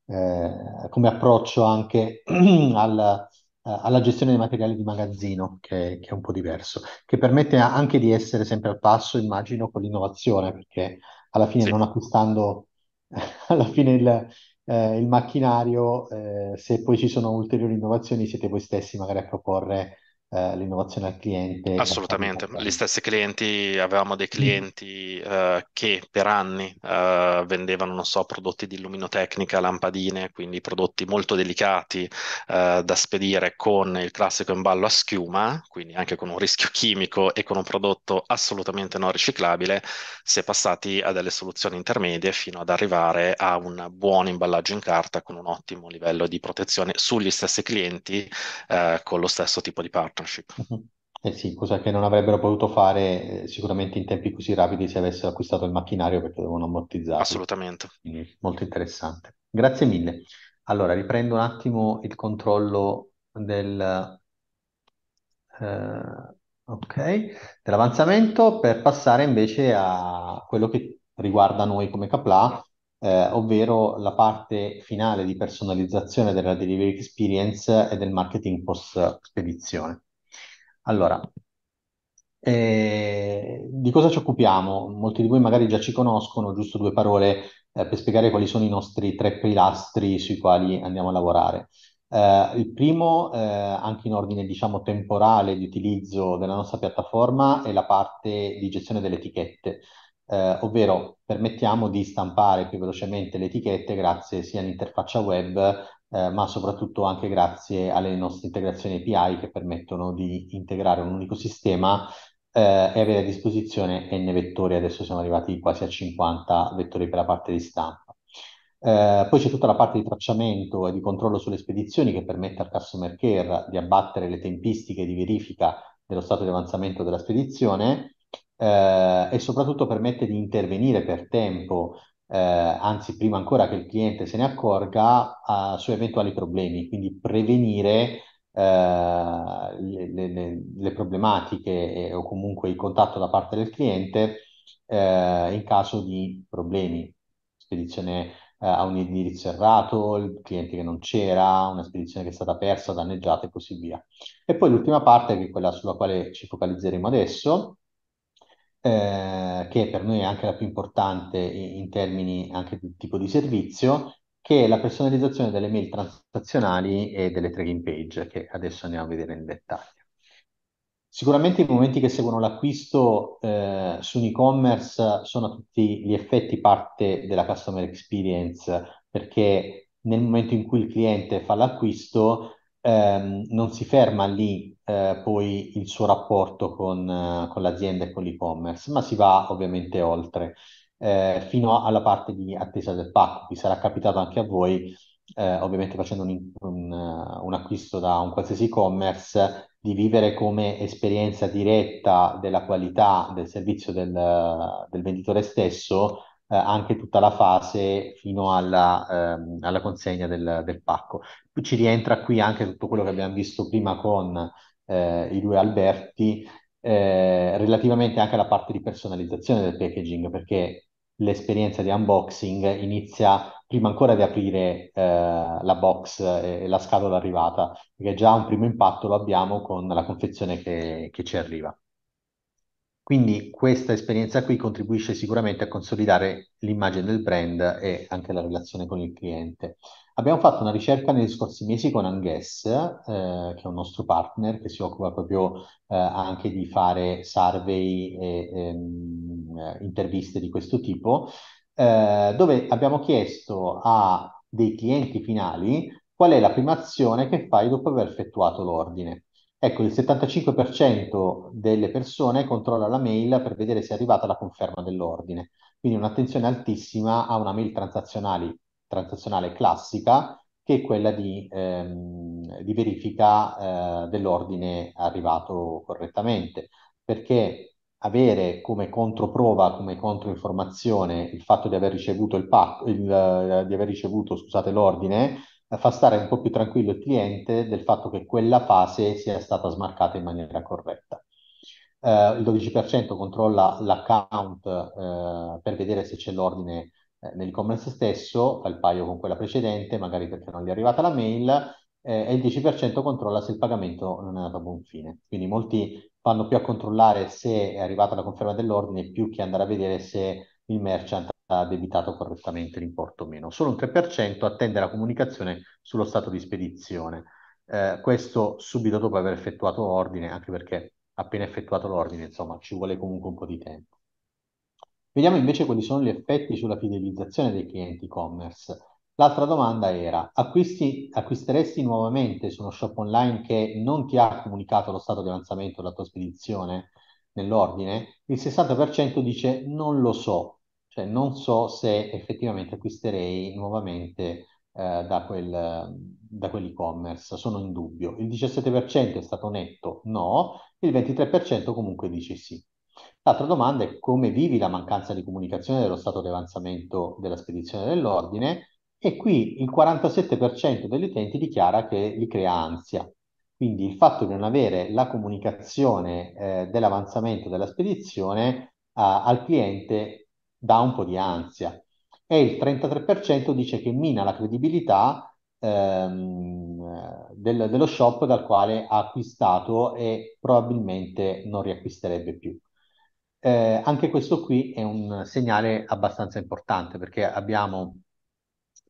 eh, come approccio anche al- eh, alla gestione dei materiali di magazzino, che, che, è un po' diverso, che permette anche di essere sempre al passo, immagino, con l'innovazione, perché alla fine non acquistando alla fine il, eh, il macchinario, eh, se poi ci sono ulteriori innovazioni siete voi stessi magari a proporre eh, l'innovazione al cliente. Assolutamente, gli stessi clienti, avevamo dei clienti eh, che per anni eh, vendevano, non so, prodotti di illuminotecnica, lampadine, quindi prodotti molto delicati eh, da spedire con il classico imballo a schiuma, quindi anche con un rischio chimico e con un prodotto assolutamente non riciclabile, si è passati a delle soluzioni intermedie fino ad arrivare a un buon imballaggio in carta con un ottimo livello di protezione sugli stessi clienti eh, con lo stesso tipo di partner partnership. Eh sì, cosa che non avrebbero potuto fare eh, sicuramente in tempi così rapidi se avessero acquistato il macchinario perché dovevano ammortizzare. Assolutamente. Quindi, molto interessante. Grazie mille. Allora, riprendo un attimo il controllo del, eh, okay, dell'avanzamento per passare invece a quello che riguarda noi come Capla, eh, ovvero la parte finale di personalizzazione della delivery experience e del marketing post spedizione. Allora, eh, di cosa ci occupiamo? Molti di voi magari già ci conoscono, giusto due parole eh, per spiegare quali sono i nostri tre pilastri sui quali andiamo a lavorare. Eh, il primo, eh, anche in ordine diciamo temporale di utilizzo della nostra piattaforma, è la parte di gestione delle etichette. Eh, ovvero permettiamo di stampare più velocemente le etichette grazie sia all'interfaccia web eh, ma soprattutto anche grazie alle nostre integrazioni API che permettono di integrare un unico sistema eh, e avere a disposizione n vettori. Adesso siamo arrivati quasi a 50 vettori per la parte di stampa. Eh, poi c'è tutta la parte di tracciamento e di controllo sulle spedizioni che permette al customer care di abbattere le tempistiche di verifica dello stato di avanzamento della spedizione eh, e soprattutto permette di intervenire per tempo eh, anzi prima ancora che il cliente se ne accorga, eh, su eventuali problemi, quindi prevenire eh, le, le, le, problematiche eh, o comunque il contatto da parte del cliente eh, in caso di problemi, spedizione eh, a un indirizzo errato, il cliente che non c'era, una spedizione che è stata persa, danneggiata e così via. E poi l'ultima parte, che è quella sulla quale ci focalizzeremo adesso, eh, che per noi è anche la più importante in, termini anche di tipo di servizio, che è la personalizzazione delle mail transazionali e delle tracking page, che adesso andiamo a vedere in dettaglio. Sicuramente i momenti che seguono l'acquisto eh, su un e-commerce sono a tutti gli effetti parte della customer experience, perché nel momento in cui il cliente fa l'acquisto ehm, non si ferma lì eh, poi il suo rapporto con, eh, con l'azienda e con l'e-commerce, ma si va ovviamente oltre, eh, fino alla parte di attesa del pacco. Vi sarà capitato anche a voi, eh, ovviamente facendo un, un, eh, un, acquisto da un qualsiasi e-commerce, di vivere come esperienza diretta della qualità del servizio del, del venditore stesso eh, anche tutta la fase fino alla, ehm, alla consegna del, del, pacco. Ci rientra qui anche tutto quello che abbiamo visto prima con eh, i due Alberti, eh, relativamente anche alla parte di personalizzazione del packaging, perché l'esperienza di unboxing inizia prima ancora di aprire eh, la box eh, e, la scatola arrivata, perché già un primo impatto lo abbiamo con la confezione che, che ci arriva. Quindi questa esperienza qui contribuisce sicuramente a consolidare l'immagine del brand e anche la relazione con il cliente. Abbiamo fatto una ricerca negli scorsi mesi con Anghess, eh, che è un nostro partner che si occupa proprio eh, anche di fare survey e, e ehm, interviste di questo tipo, eh, dove abbiamo chiesto a dei clienti finali qual è la prima azione che fai dopo aver effettuato l'ordine. Ecco, il 75% delle persone controlla la mail per vedere se è arrivata la conferma dell'ordine. Quindi un'attenzione altissima a una mail transazionale classica, che è quella di, ehm, di verifica eh, dell'ordine arrivato correttamente. Perché avere come controprova, come controinformazione il fatto di aver ricevuto, il pack, il, eh, di aver ricevuto scusate, l'ordine fa stare un po' più tranquillo il cliente del fatto che quella fase sia stata smarcata in maniera corretta. Eh, il 12% controlla l'account eh, per vedere se c'è l'ordine eh, nell'e-commerce stesso, fa il paio con quella precedente, magari perché non gli è arrivata la mail, eh, e il 10% controlla se il pagamento non è andato a buon fine. Quindi molti vanno più a controllare se è arrivata la conferma dell'ordine più che andare a vedere se il merchant ha debitato correttamente l'importo o meno. Solo un 3% attende la comunicazione sullo stato di spedizione. Eh, questo subito dopo aver effettuato l'ordine, anche perché appena effettuato l'ordine, insomma, ci vuole comunque un po' di tempo. Vediamo invece quali sono gli effetti sulla fidelizzazione dei clienti e-commerce. L'altra domanda era, acquisti, acquisteresti nuovamente su uno shop online che non ti ha comunicato lo stato di avanzamento della tua spedizione nell'ordine? Il 60% dice non lo so, cioè non so se effettivamente acquisterei nuovamente eh, da, quel, da quell'e-commerce, sono in dubbio. Il 17% è stato netto no, il 23% comunque dice sì. L'altra domanda è come vivi la mancanza di comunicazione dello stato di avanzamento della spedizione dell'ordine e qui il 47% degli utenti dichiara che gli crea ansia. Quindi il fatto di non avere la comunicazione eh, dell'avanzamento della spedizione eh, al cliente dà un po' di ansia e il 33% dice che mina la credibilità ehm, del, dello shop dal quale ha acquistato e probabilmente non riacquisterebbe più. Eh, anche questo qui è un segnale abbastanza importante perché abbiamo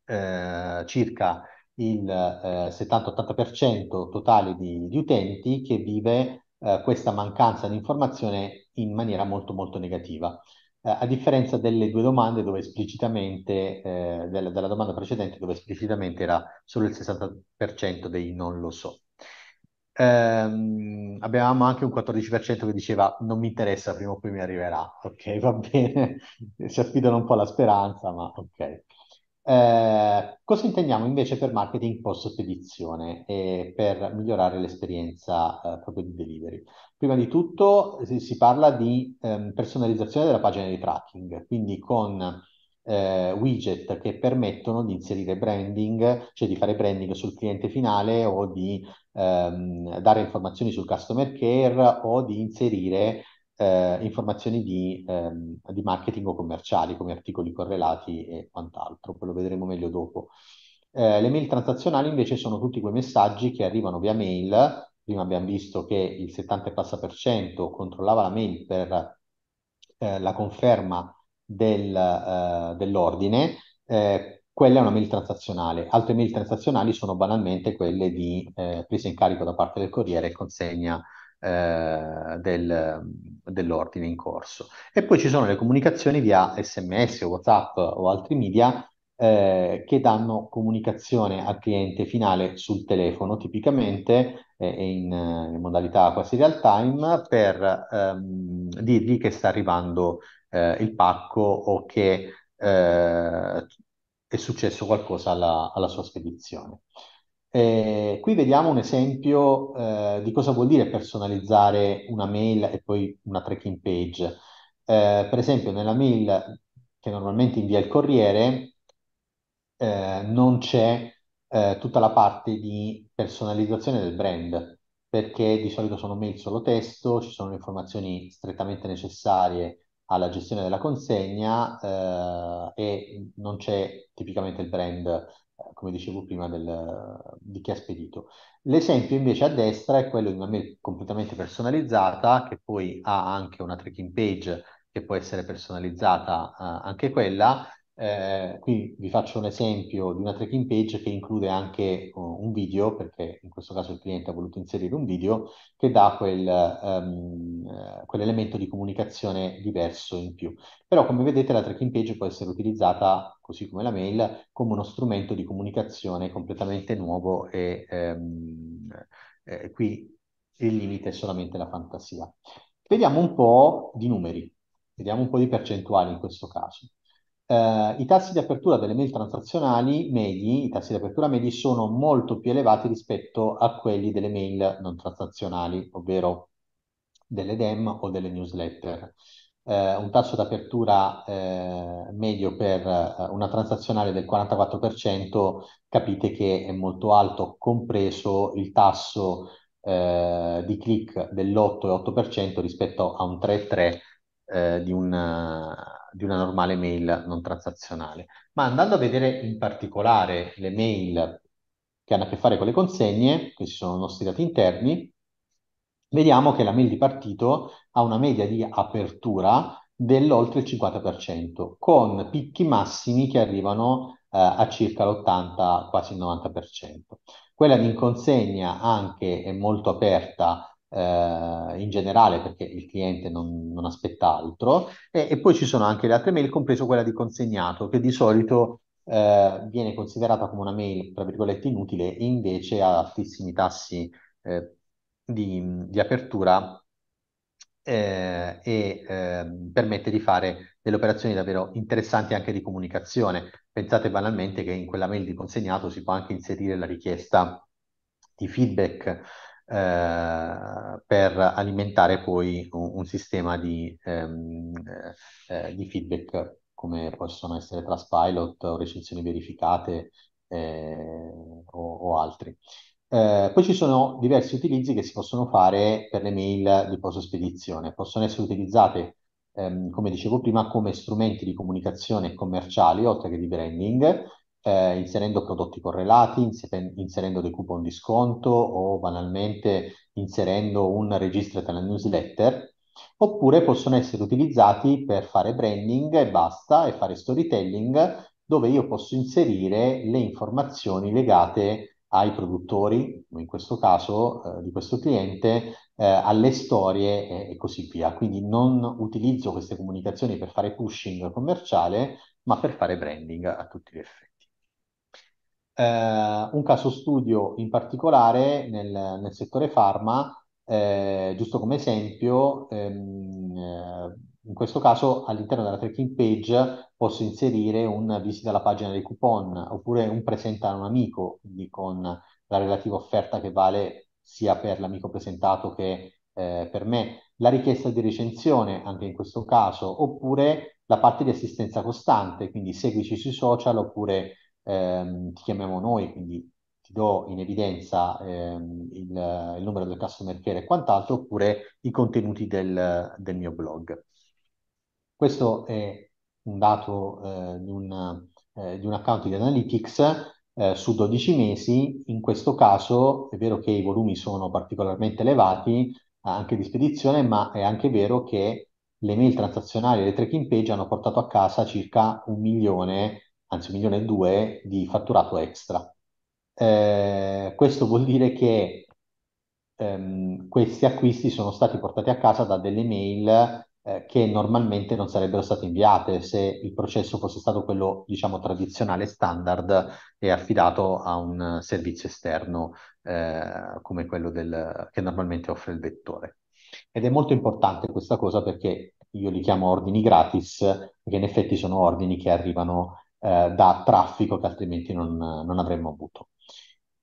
eh, circa il eh, 70-80% totale di, di, utenti che vive eh, questa mancanza di informazione in maniera molto molto negativa. Eh, a differenza delle due domande dove esplicitamente, eh, della, della, domanda precedente dove esplicitamente era solo il 60% dei non lo so. Ehm, avevamo anche un 14% che diceva non mi interessa, prima o poi mi arriverà. Ok, va bene, si affidano un po' alla speranza, ma ok. Eh, cosa intendiamo invece per marketing post-spedizione e per migliorare l'esperienza eh, proprio di delivery? Prima di tutto si, si parla di eh, personalizzazione della pagina di tracking, quindi con eh, widget che permettono di inserire branding, cioè di fare branding sul cliente finale o di ehm, dare informazioni sul customer care o di inserire eh, informazioni di, ehm, di, marketing o commerciali come articoli correlati e quant'altro, poi lo vedremo meglio dopo. Eh, le mail transazionali invece sono tutti quei messaggi che arrivano via mail, prima abbiamo visto che il 70 controllava la mail per eh, la conferma del, eh, dell'ordine, eh, quella è una mail transazionale. Altre mail transazionali sono banalmente quelle di eh, presa in carico da parte del corriere e consegna eh, del, dell'ordine in corso. E poi ci sono le comunicazioni via sms, whatsapp o altri media eh, che danno comunicazione al cliente finale sul telefono, tipicamente eh, in, in, modalità quasi real time, per ehm, dirgli che sta arrivando eh, il pacco o che eh, è successo qualcosa alla, alla sua spedizione. Eh, qui vediamo un esempio eh, di cosa vuol dire personalizzare una mail e poi una tracking page. Eh, per esempio, nella mail che normalmente invia il corriere eh, non c'è eh, tutta la parte di personalizzazione del brand, perché di solito sono mail solo testo, ci sono le informazioni strettamente necessarie alla gestione della consegna eh, e non c'è tipicamente il brand eh, come dicevo prima, del, di chi ha spedito. L'esempio invece a destra è quello di una mail completamente personalizzata, che poi ha anche una tracking page che può essere personalizzata eh, anche quella, eh, qui vi faccio un esempio di una tracking page che include anche uh, un video, perché in questo caso il cliente ha voluto inserire un video che dà quel, um, quell'elemento di comunicazione diverso in più. Però come vedete la tracking page può essere utilizzata, così come la mail, come uno strumento di comunicazione completamente nuovo e um, eh, qui il limite è solamente la fantasia. Vediamo un po' di numeri, vediamo un po' di percentuali in questo caso eh, i tassi di apertura delle mail transazionali, medi, i tassi di apertura mail sono molto più elevati rispetto a quelli delle mail non transazionali, ovvero delle DEM o delle newsletter. Eh, un tasso di apertura eh, medio per eh, una transazionale del 44%, capite che è molto alto, compreso il tasso eh, di click dell'8,8% rispetto a un 3,3% eh, di, una, eh, di, una, normale mail non transazionale. Ma andando a vedere in particolare le mail che hanno a che fare con le consegne, questi sono i nostri dati interni, vediamo che la mail di partito ha una media di apertura dell'oltre il 50%, con picchi massimi che arrivano eh, a circa l'80, quasi il 90%. Quella di consegna anche è molto aperta eh, in generale perché il cliente non, non aspetta altro e, e, poi ci sono anche le altre mail, compreso quella di consegnato, che di solito eh, viene considerata come una mail, tra virgolette, inutile e invece ha altissimi tassi eh, di, di, apertura eh, e ehm, permette di fare delle operazioni davvero interessanti anche di comunicazione. Pensate banalmente che in quella mail di consegnato si può anche inserire la richiesta di feedback eh, per alimentare poi un, un sistema di, ehm, eh, eh di, feedback come possono essere Traspilot o recensioni verificate eh, o, o, altri. Eh, poi ci sono diversi utilizzi che si possono fare per le mail di post-spedizione. Possono essere utilizzate, ehm, come dicevo prima, come strumenti di comunicazione commerciali, oltre che di branding, eh, inserendo prodotti correlati, inserendo dei coupon di sconto o banalmente inserendo un registro registrate alla newsletter, oppure possono essere utilizzati per fare branding e basta e fare storytelling dove io posso inserire le informazioni legate ai produttori, in questo caso eh, di questo cliente, eh, alle storie e, e, così via. Quindi non utilizzo queste comunicazioni per fare pushing commerciale, ma per fare branding a tutti gli effetti eh, un caso studio in particolare nel, nel settore farma, eh, giusto come esempio, ehm, eh, in questo caso all'interno della tracking page posso inserire un visita alla pagina dei coupon oppure un presenta a un amico, quindi con la relativa offerta che vale sia per l'amico presentato che eh, per me, la richiesta di recensione anche in questo caso, oppure la parte di assistenza costante, quindi seguici sui social oppure ehm, ti chiamiamo noi, quindi ti do in evidenza ehm, il, il, numero del customer care e quant'altro, oppure i contenuti del, del mio blog. Questo è un dato eh, di, un, eh, di, un, account di Analytics eh, su 12 mesi. In questo caso è vero che i volumi sono particolarmente elevati, anche di spedizione, ma è anche vero che le mail transazionali e le tracking page hanno portato a casa circa un milione anzi 1 milione e due di fatturato extra. Eh, questo vuol dire che ehm, questi acquisti sono stati portati a casa da delle mail eh, che normalmente non sarebbero state inviate se il processo fosse stato quello, diciamo, tradizionale, standard e affidato a un servizio esterno eh, come quello del, che normalmente offre il vettore. Ed è molto importante questa cosa perché io li chiamo ordini gratis, perché in effetti sono ordini che arrivano eh, da traffico che altrimenti non, non avremmo avuto.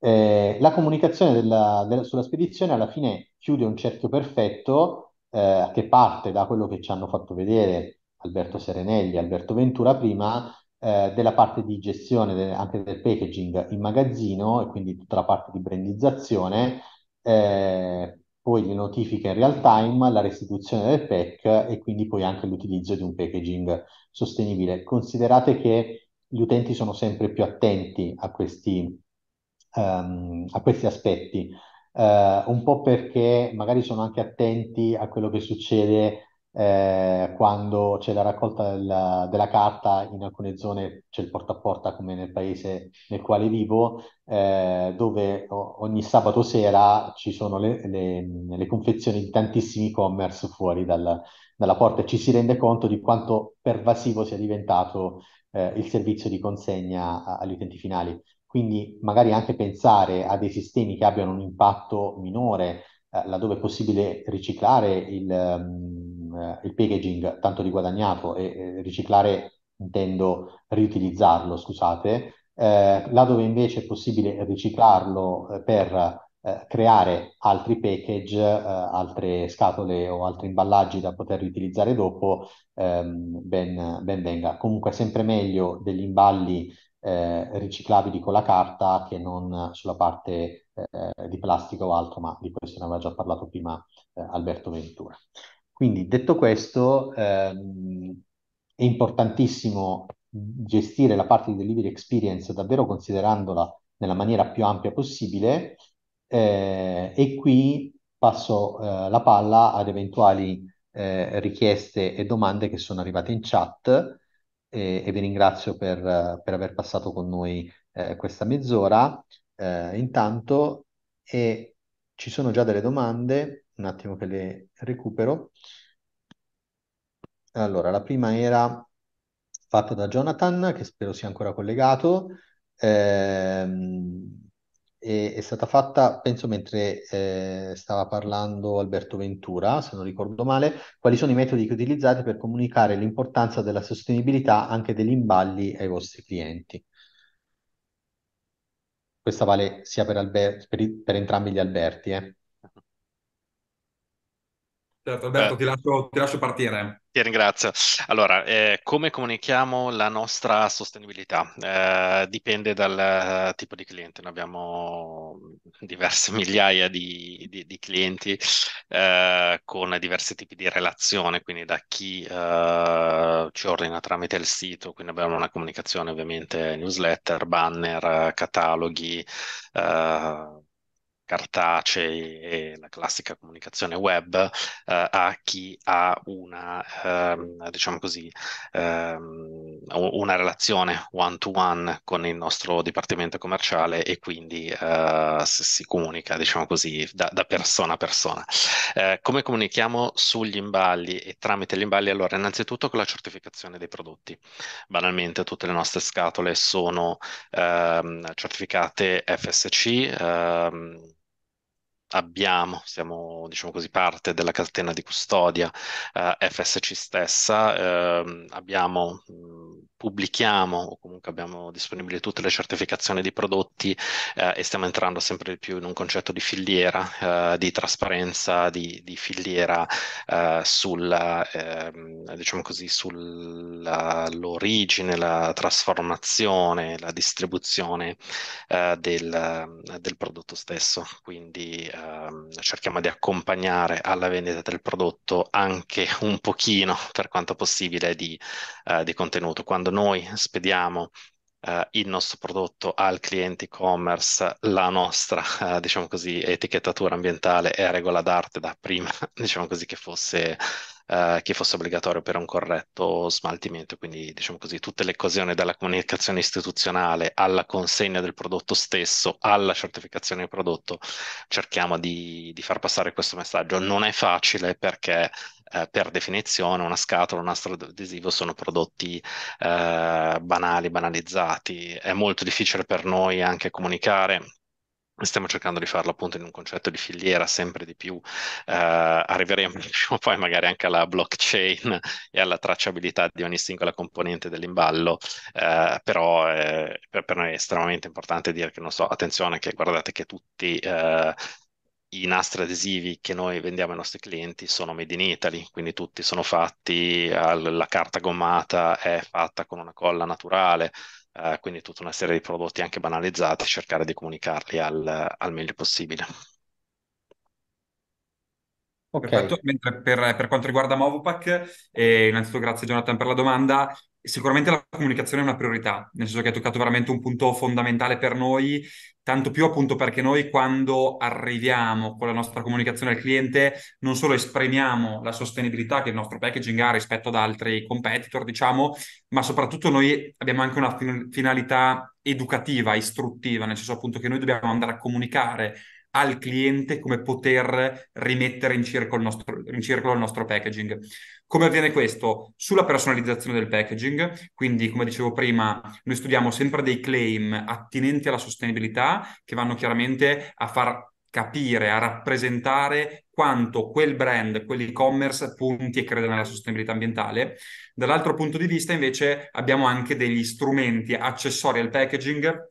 Eh, la comunicazione della, della, sulla spedizione alla fine chiude un cerchio perfetto eh, che parte da quello che ci hanno fatto vedere Alberto Serenelli e Alberto Ventura prima eh, della parte di gestione de- anche del packaging in magazzino e quindi tutta la parte di brandizzazione, eh, poi le notifiche in real time, la restituzione del pack e quindi poi anche l'utilizzo di un packaging sostenibile. Considerate che gli utenti sono sempre più attenti a questi, um, a questi aspetti, uh, un po' perché magari sono anche attenti a quello che succede eh, quando c'è la raccolta della, della, carta, in alcune zone c'è il porta a porta come nel paese nel quale vivo, eh, dove ogni sabato sera ci sono le, le, le confezioni di tantissimi e-commerce fuori dal, dalla porta e ci si rende conto di quanto pervasivo sia diventato eh, il servizio di consegna agli utenti finali. Quindi magari anche pensare a dei sistemi che abbiano un impatto minore, eh, laddove è possibile riciclare il, um, il packaging tanto riguadagnato e riciclare intendo riutilizzarlo, scusate, eh, laddove invece è possibile riciclarlo eh, per eh, creare altri package, eh, altre scatole o altri imballaggi da poter riutilizzare dopo, ehm, ben, ben, venga. Comunque sempre meglio degli imballi eh, riciclabili con la carta che non sulla parte eh, di plastica o altro, ma di questo ne aveva già parlato prima eh, Alberto Ventura. Quindi detto questo, ehm, è importantissimo gestire la parte di delivery experience davvero considerandola nella maniera più ampia possibile eh, e qui passo eh, la palla ad eventuali eh, richieste e domande che sono arrivate in chat e, e vi ringrazio per, per, aver passato con noi eh, questa mezz'ora. Eh, intanto e ci sono già delle domande, un attimo che le recupero. Allora, la prima era fatta da Jonathan, che spero sia ancora collegato. Ehm, è, è stata fatta, penso, mentre eh, stava parlando Alberto Ventura, se non ricordo male, quali sono i metodi che utilizzate per comunicare l'importanza della sostenibilità anche degli imballi ai vostri clienti. Questa vale sia per, Alber- per, per entrambi gli Alberti. Eh. Certo, Alberto, ti lascio, ti lascio, partire. Ti ringrazio. Allora, eh, come comunichiamo la nostra sostenibilità? Eh, dipende dal eh, tipo di cliente. Noi abbiamo diverse migliaia di, di, di clienti eh, con diversi tipi di relazione, quindi da chi eh, ci ordina tramite il sito, quindi abbiamo una comunicazione ovviamente newsletter, banner, eh, cataloghi cartacei e la classica comunicazione web eh, a chi ha una, ehm, diciamo così, ehm, una relazione one-to-one con il nostro dipartimento commerciale e quindi eh, si comunica, diciamo così, da, da persona a persona. Eh, come comunichiamo sugli imballi e tramite gli imballi? Allora, innanzitutto con la certificazione dei prodotti. Banalmente tutte le nostre scatole sono ehm, certificate FSC, ehm, abbiamo, siamo diciamo così parte della catena di custodia eh, FSC stessa, eh, abbiamo mh, pubblichiamo o comunque abbiamo disponibili tutte le certificazioni di prodotti eh, e stiamo entrando sempre di più in un concetto di filiera, eh, di trasparenza, di, di filiera eh, sulla, ehm, diciamo così, sull'origine, la trasformazione, la distribuzione eh, del, del, prodotto stesso. Quindi eh, cerchiamo di accompagnare alla vendita del prodotto anche un pochino, per quanto possibile, di eh, di contenuto. Quando noi spediamo eh, il nostro prodotto al cliente e-commerce, la nostra, eh, diciamo così, etichettatura ambientale è regola d'arte da prima, diciamo così, che fosse, eh, che fosse obbligatorio per un corretto smaltimento. Quindi, diciamo così, tutte le occasioni dalla comunicazione istituzionale alla consegna del prodotto stesso, alla certificazione del prodotto, cerchiamo di, di far passare questo messaggio. Non è facile perché eh, per definizione una scatola, un nastro adesivo sono prodotti eh, banali, banalizzati. È molto difficile per noi anche comunicare Stiamo cercando di farlo appunto in un concetto di filiera sempre di più. Eh, arriveremo diciamo, poi magari anche alla blockchain e alla tracciabilità di ogni singola componente dell'imballo, eh, però eh, per, per, noi è estremamente importante dire che, non so, attenzione che guardate che tutti eh, i nastri adesivi che noi vendiamo ai nostri clienti sono made in Italy, quindi tutti sono fatti, la carta gommata è fatta con una colla naturale, eh, quindi tutta una serie di prodotti anche banalizzati, cercare di comunicarli al, al meglio possibile. Okay. Perfetto, mentre per, per, quanto riguarda Movopack, eh, innanzitutto grazie Jonathan per la domanda, sicuramente la comunicazione è una priorità, nel senso che hai toccato veramente un punto fondamentale per noi, tanto più appunto perché noi quando arriviamo con la nostra comunicazione al cliente non solo esprimiamo la sostenibilità che il nostro packaging ha rispetto ad altri competitor, diciamo, ma soprattutto noi abbiamo anche una finalità educativa, istruttiva, nel senso appunto che noi dobbiamo andare a comunicare al cliente come poter rimettere in circolo, nostro, in circolo il nostro, packaging. Come avviene questo? Sulla personalizzazione del packaging, quindi come dicevo prima, noi studiamo sempre dei claim attinenti alla sostenibilità che vanno chiaramente a far capire, a rappresentare quanto quel brand, quell'e-commerce punti e crede nella sostenibilità ambientale. Dall'altro punto di vista invece abbiamo anche degli strumenti accessori al packaging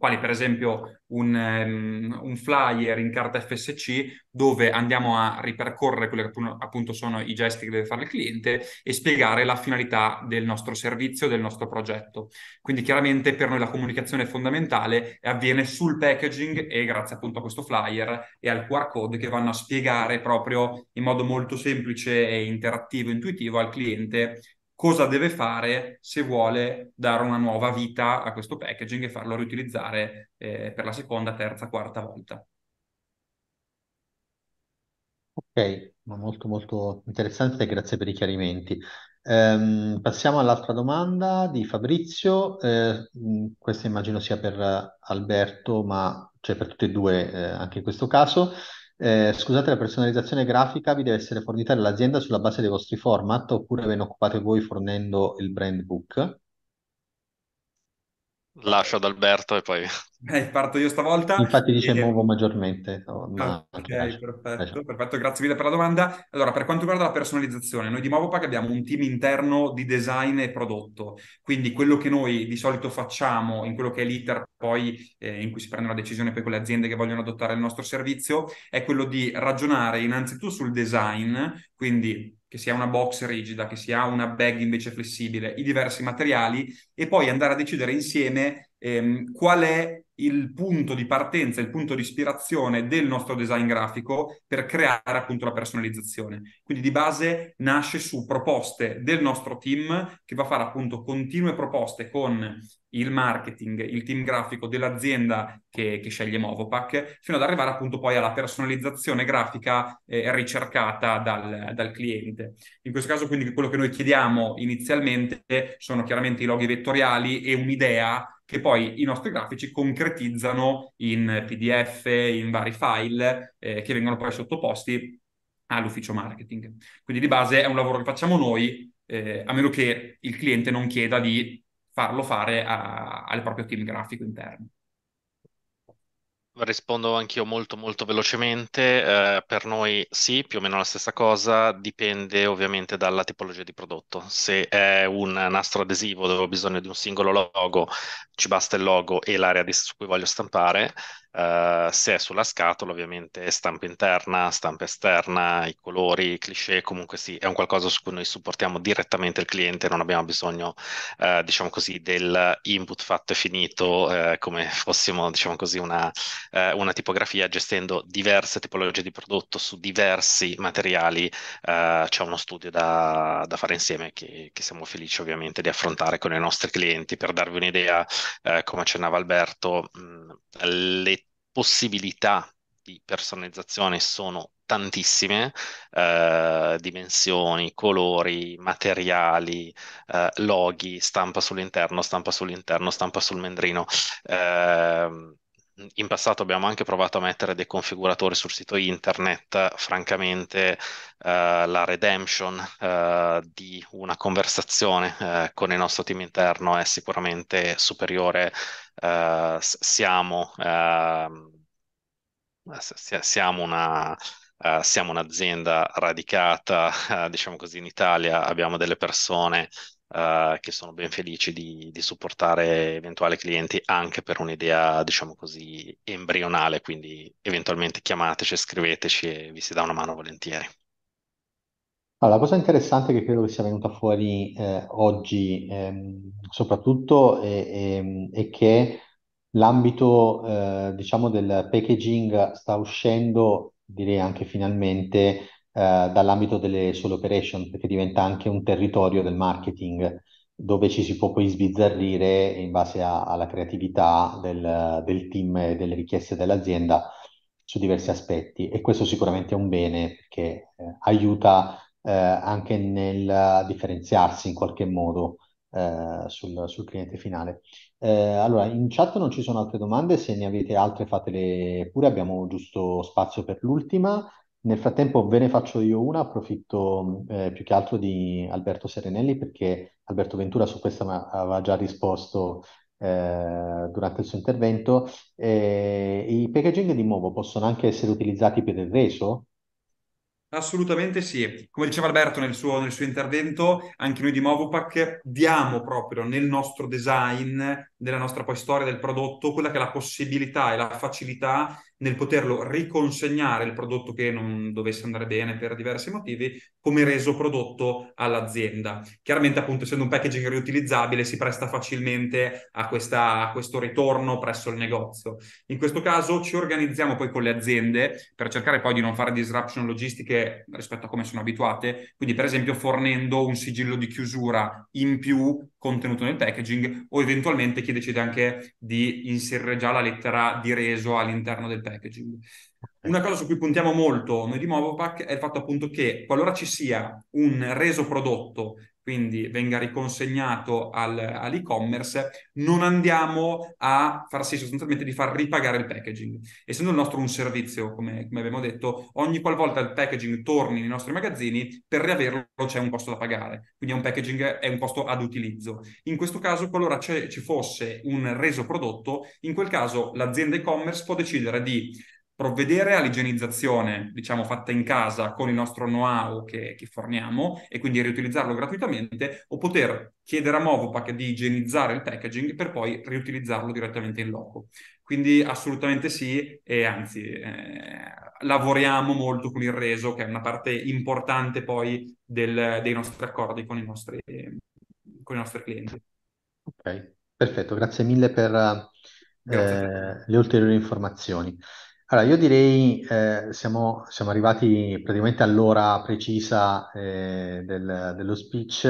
quali per esempio un, um, un, flyer in carta FSC dove andiamo a ripercorrere quelli che appunto sono i gesti che deve fare il cliente e spiegare la finalità del nostro servizio, del nostro progetto. Quindi chiaramente per noi la comunicazione è fondamentale e avviene sul packaging e grazie appunto a questo flyer e al QR code che vanno a spiegare proprio in modo molto semplice e interattivo, intuitivo al cliente cosa deve fare se vuole dare una nuova vita a questo packaging e farlo riutilizzare eh, per la seconda, terza, quarta volta. Ok, molto molto interessante, grazie per i chiarimenti. Ehm, passiamo all'altra domanda di Fabrizio, eh, mm, questa immagino sia per eh, Alberto, ma cioè per tutti e due eh, anche in questo caso. Eh, scusate, la personalizzazione grafica vi deve essere fornita dall'azienda sulla base dei vostri format oppure ve ne occupate voi fornendo il brand book? Lascio ad Alberto e poi... Eh, parto io stavolta. Infatti dice e... nuovo maggiormente. No, no, ah, ok, perfetto, perfetto, grazie mille per la domanda. Allora, per quanto riguarda la personalizzazione, noi di Movopack abbiamo un team interno di design e prodotto, quindi quello che noi di solito facciamo in quello che è l'iter poi eh, in cui si prende una decisione poi con le aziende che vogliono adottare il nostro servizio, è quello di ragionare innanzitutto sul design, quindi che sia una box rigida, che sia una bag invece flessibile, i diversi materiali e poi andare a decidere insieme ehm, qual è il punto di partenza, il punto di ispirazione del nostro design grafico per creare appunto la personalizzazione. Quindi di base nasce su proposte del nostro team che va a fare appunto continue proposte con il marketing, il team grafico dell'azienda che, che, sceglie Movopac, fino ad arrivare appunto poi alla personalizzazione grafica eh, ricercata dal, dal, cliente. In questo caso quindi quello che noi chiediamo inizialmente sono chiaramente i loghi vettoriali e un'idea che poi i nostri grafici concretizzano in PDF, in vari file eh, che vengono poi sottoposti all'ufficio marketing. Quindi di base è un lavoro che facciamo noi, eh, a meno che il cliente non chieda di farlo fare al proprio team grafico interno. Rispondo anch'io molto molto velocemente, eh, per noi sì, più o meno la stessa cosa, dipende ovviamente dalla tipologia di prodotto. Se è un nastro adesivo dove ho bisogno di un singolo logo, ci basta il logo e l'area di, su cui voglio stampare, eh, se è sulla scatola, ovviamente stampa interna, stampa esterna, i colori, i cliché, comunque sì, è un qualcosa su cui noi supportiamo direttamente il cliente, non abbiamo bisogno, uh, diciamo così, del input fatto e finito uh, come fossimo, diciamo così, una, una, tipografia gestendo diverse tipologie di prodotto su diversi materiali. c'è uno studio da, da fare insieme che, che, siamo felici ovviamente di affrontare con i nostri clienti. Per darvi un'idea, come accennava Alberto, mh, mm, le possibilità di personalizzazione sono tantissime, eh, dimensioni, colori, materiali, eh, loghi, stampa sull'interno, stampa sull'interno, stampa sul mendrino. Eh, in passato abbiamo anche provato a mettere dei configuratori sul sito internet, francamente eh, la redemption eh, di una conversazione eh, con il nostro team interno è sicuramente superiore eh, siamo, ehm, siamo una, Uh, siamo un'azienda radicata, uh, diciamo così, in Italia, abbiamo delle persone uh, che sono ben felici di, di, supportare eventuali clienti anche per un'idea, diciamo così, embrionale, quindi eventualmente chiamateci, scriveteci e vi si dà una mano volentieri. Allora, la cosa interessante che credo che sia venuta fuori eh, oggi, ehm, soprattutto, è, è- ehm, è che l'ambito, eh, diciamo, del packaging sta uscendo, direi anche finalmente, eh, dall'ambito delle solo operation, perché diventa anche un territorio del marketing, dove ci si può poi sbizzarrire in base a- alla creatività del, del team e delle richieste dell'azienda su diversi aspetti. E questo sicuramente è un bene, perché eh, aiuta eh, anche nel eh, differenziarsi in qualche modo eh, sul, sul, cliente finale. Eh, allora, in chat non ci sono altre domande, se ne avete altre fatele pure, abbiamo giusto spazio per l'ultima. Nel frattempo ve ne faccio io una, approfitto eh, più che altro di Alberto Serenelli perché Alberto Ventura su questa aveva già risposto eh, durante il suo intervento. Eh, I packaging di nuovo possono anche essere utilizzati per il reso? Assolutamente sì. Come diceva Alberto nel suo, nel suo, intervento, anche noi di Movupac diamo proprio nel nostro design, nella nostra poi storia del prodotto, quella che è la possibilità e la facilità nel poterlo riconsegnare il prodotto che non dovesse andare bene per diversi motivi come reso prodotto all'azienda. Chiaramente appunto essendo un packaging riutilizzabile si presta facilmente a, questa, a questo ritorno presso il negozio. In questo caso ci organizziamo poi con le aziende per cercare poi di non fare disruption logistiche rispetto a come sono abituate, quindi per esempio fornendo un sigillo di chiusura in più contenuto nel packaging o eventualmente chi decide anche di inserire già la lettera di reso all'interno del packaging. Una cosa su cui puntiamo molto noi di Movopack è il fatto appunto che qualora ci sia un reso prodotto quindi venga riconsegnato al, all'e-commerce, non andiamo a far sì sostanzialmente di far ripagare il packaging. Essendo il nostro un servizio, come, come abbiamo detto, ogni qualvolta il packaging torni nei nostri magazzini, per riaverlo c'è un costo da pagare, quindi è un packaging, è un costo ad utilizzo. In questo caso, qualora ci fosse un reso prodotto, in quel caso l'azienda e-commerce può decidere di provvedere all'igienizzazione, diciamo, fatta in casa con il nostro know-how che, che, forniamo e quindi riutilizzarlo gratuitamente o poter chiedere a Movopack di igienizzare il packaging per poi riutilizzarlo direttamente in loco. Quindi assolutamente sì e anzi eh, lavoriamo molto con il reso che è una parte importante poi del, dei nostri accordi con i nostri, con i nostri clienti. Ok, perfetto, grazie mille per... Grazie. Eh, le ulteriori informazioni. Allora, io direi eh, siamo, siamo arrivati praticamente all'ora precisa eh, del- dello speech,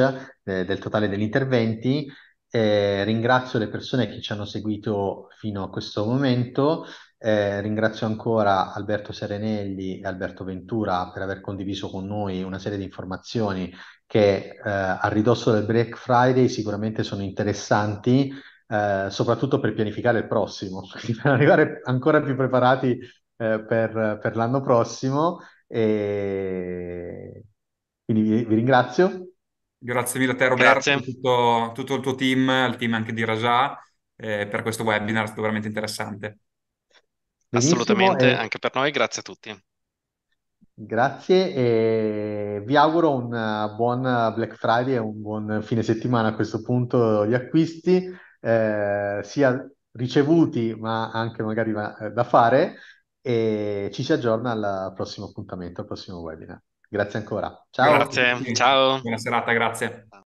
eh, del totale degli interventi. Eh, ringrazio le persone che ci hanno seguito fino a questo momento. Eh, ringrazio ancora Alberto Serenelli e Alberto Ventura per aver condiviso con noi una serie di informazioni che eh, a ridosso del Black Friday sicuramente sono interessanti eh, soprattutto per pianificare il prossimo, quindi per arrivare ancora più preparati eh, per, per, l'anno prossimo. E... Quindi vi, vi ringrazio. Grazie mille a te Roberto, a tutto, tutto, il tuo team, al team anche di Rajah, eh, per questo webinar, è stato veramente interessante. Benissimo, Assolutamente, e... anche per noi, grazie a tutti. Grazie e vi auguro un eh, buon Black Friday e un buon fine settimana a questo punto di acquisti eh, sia ricevuti ma anche magari eh, da fare e ci si aggiorna al prossimo appuntamento, al prossimo webinar. Grazie ancora. Ciao. Grazie, ciao. Buona serata, grazie.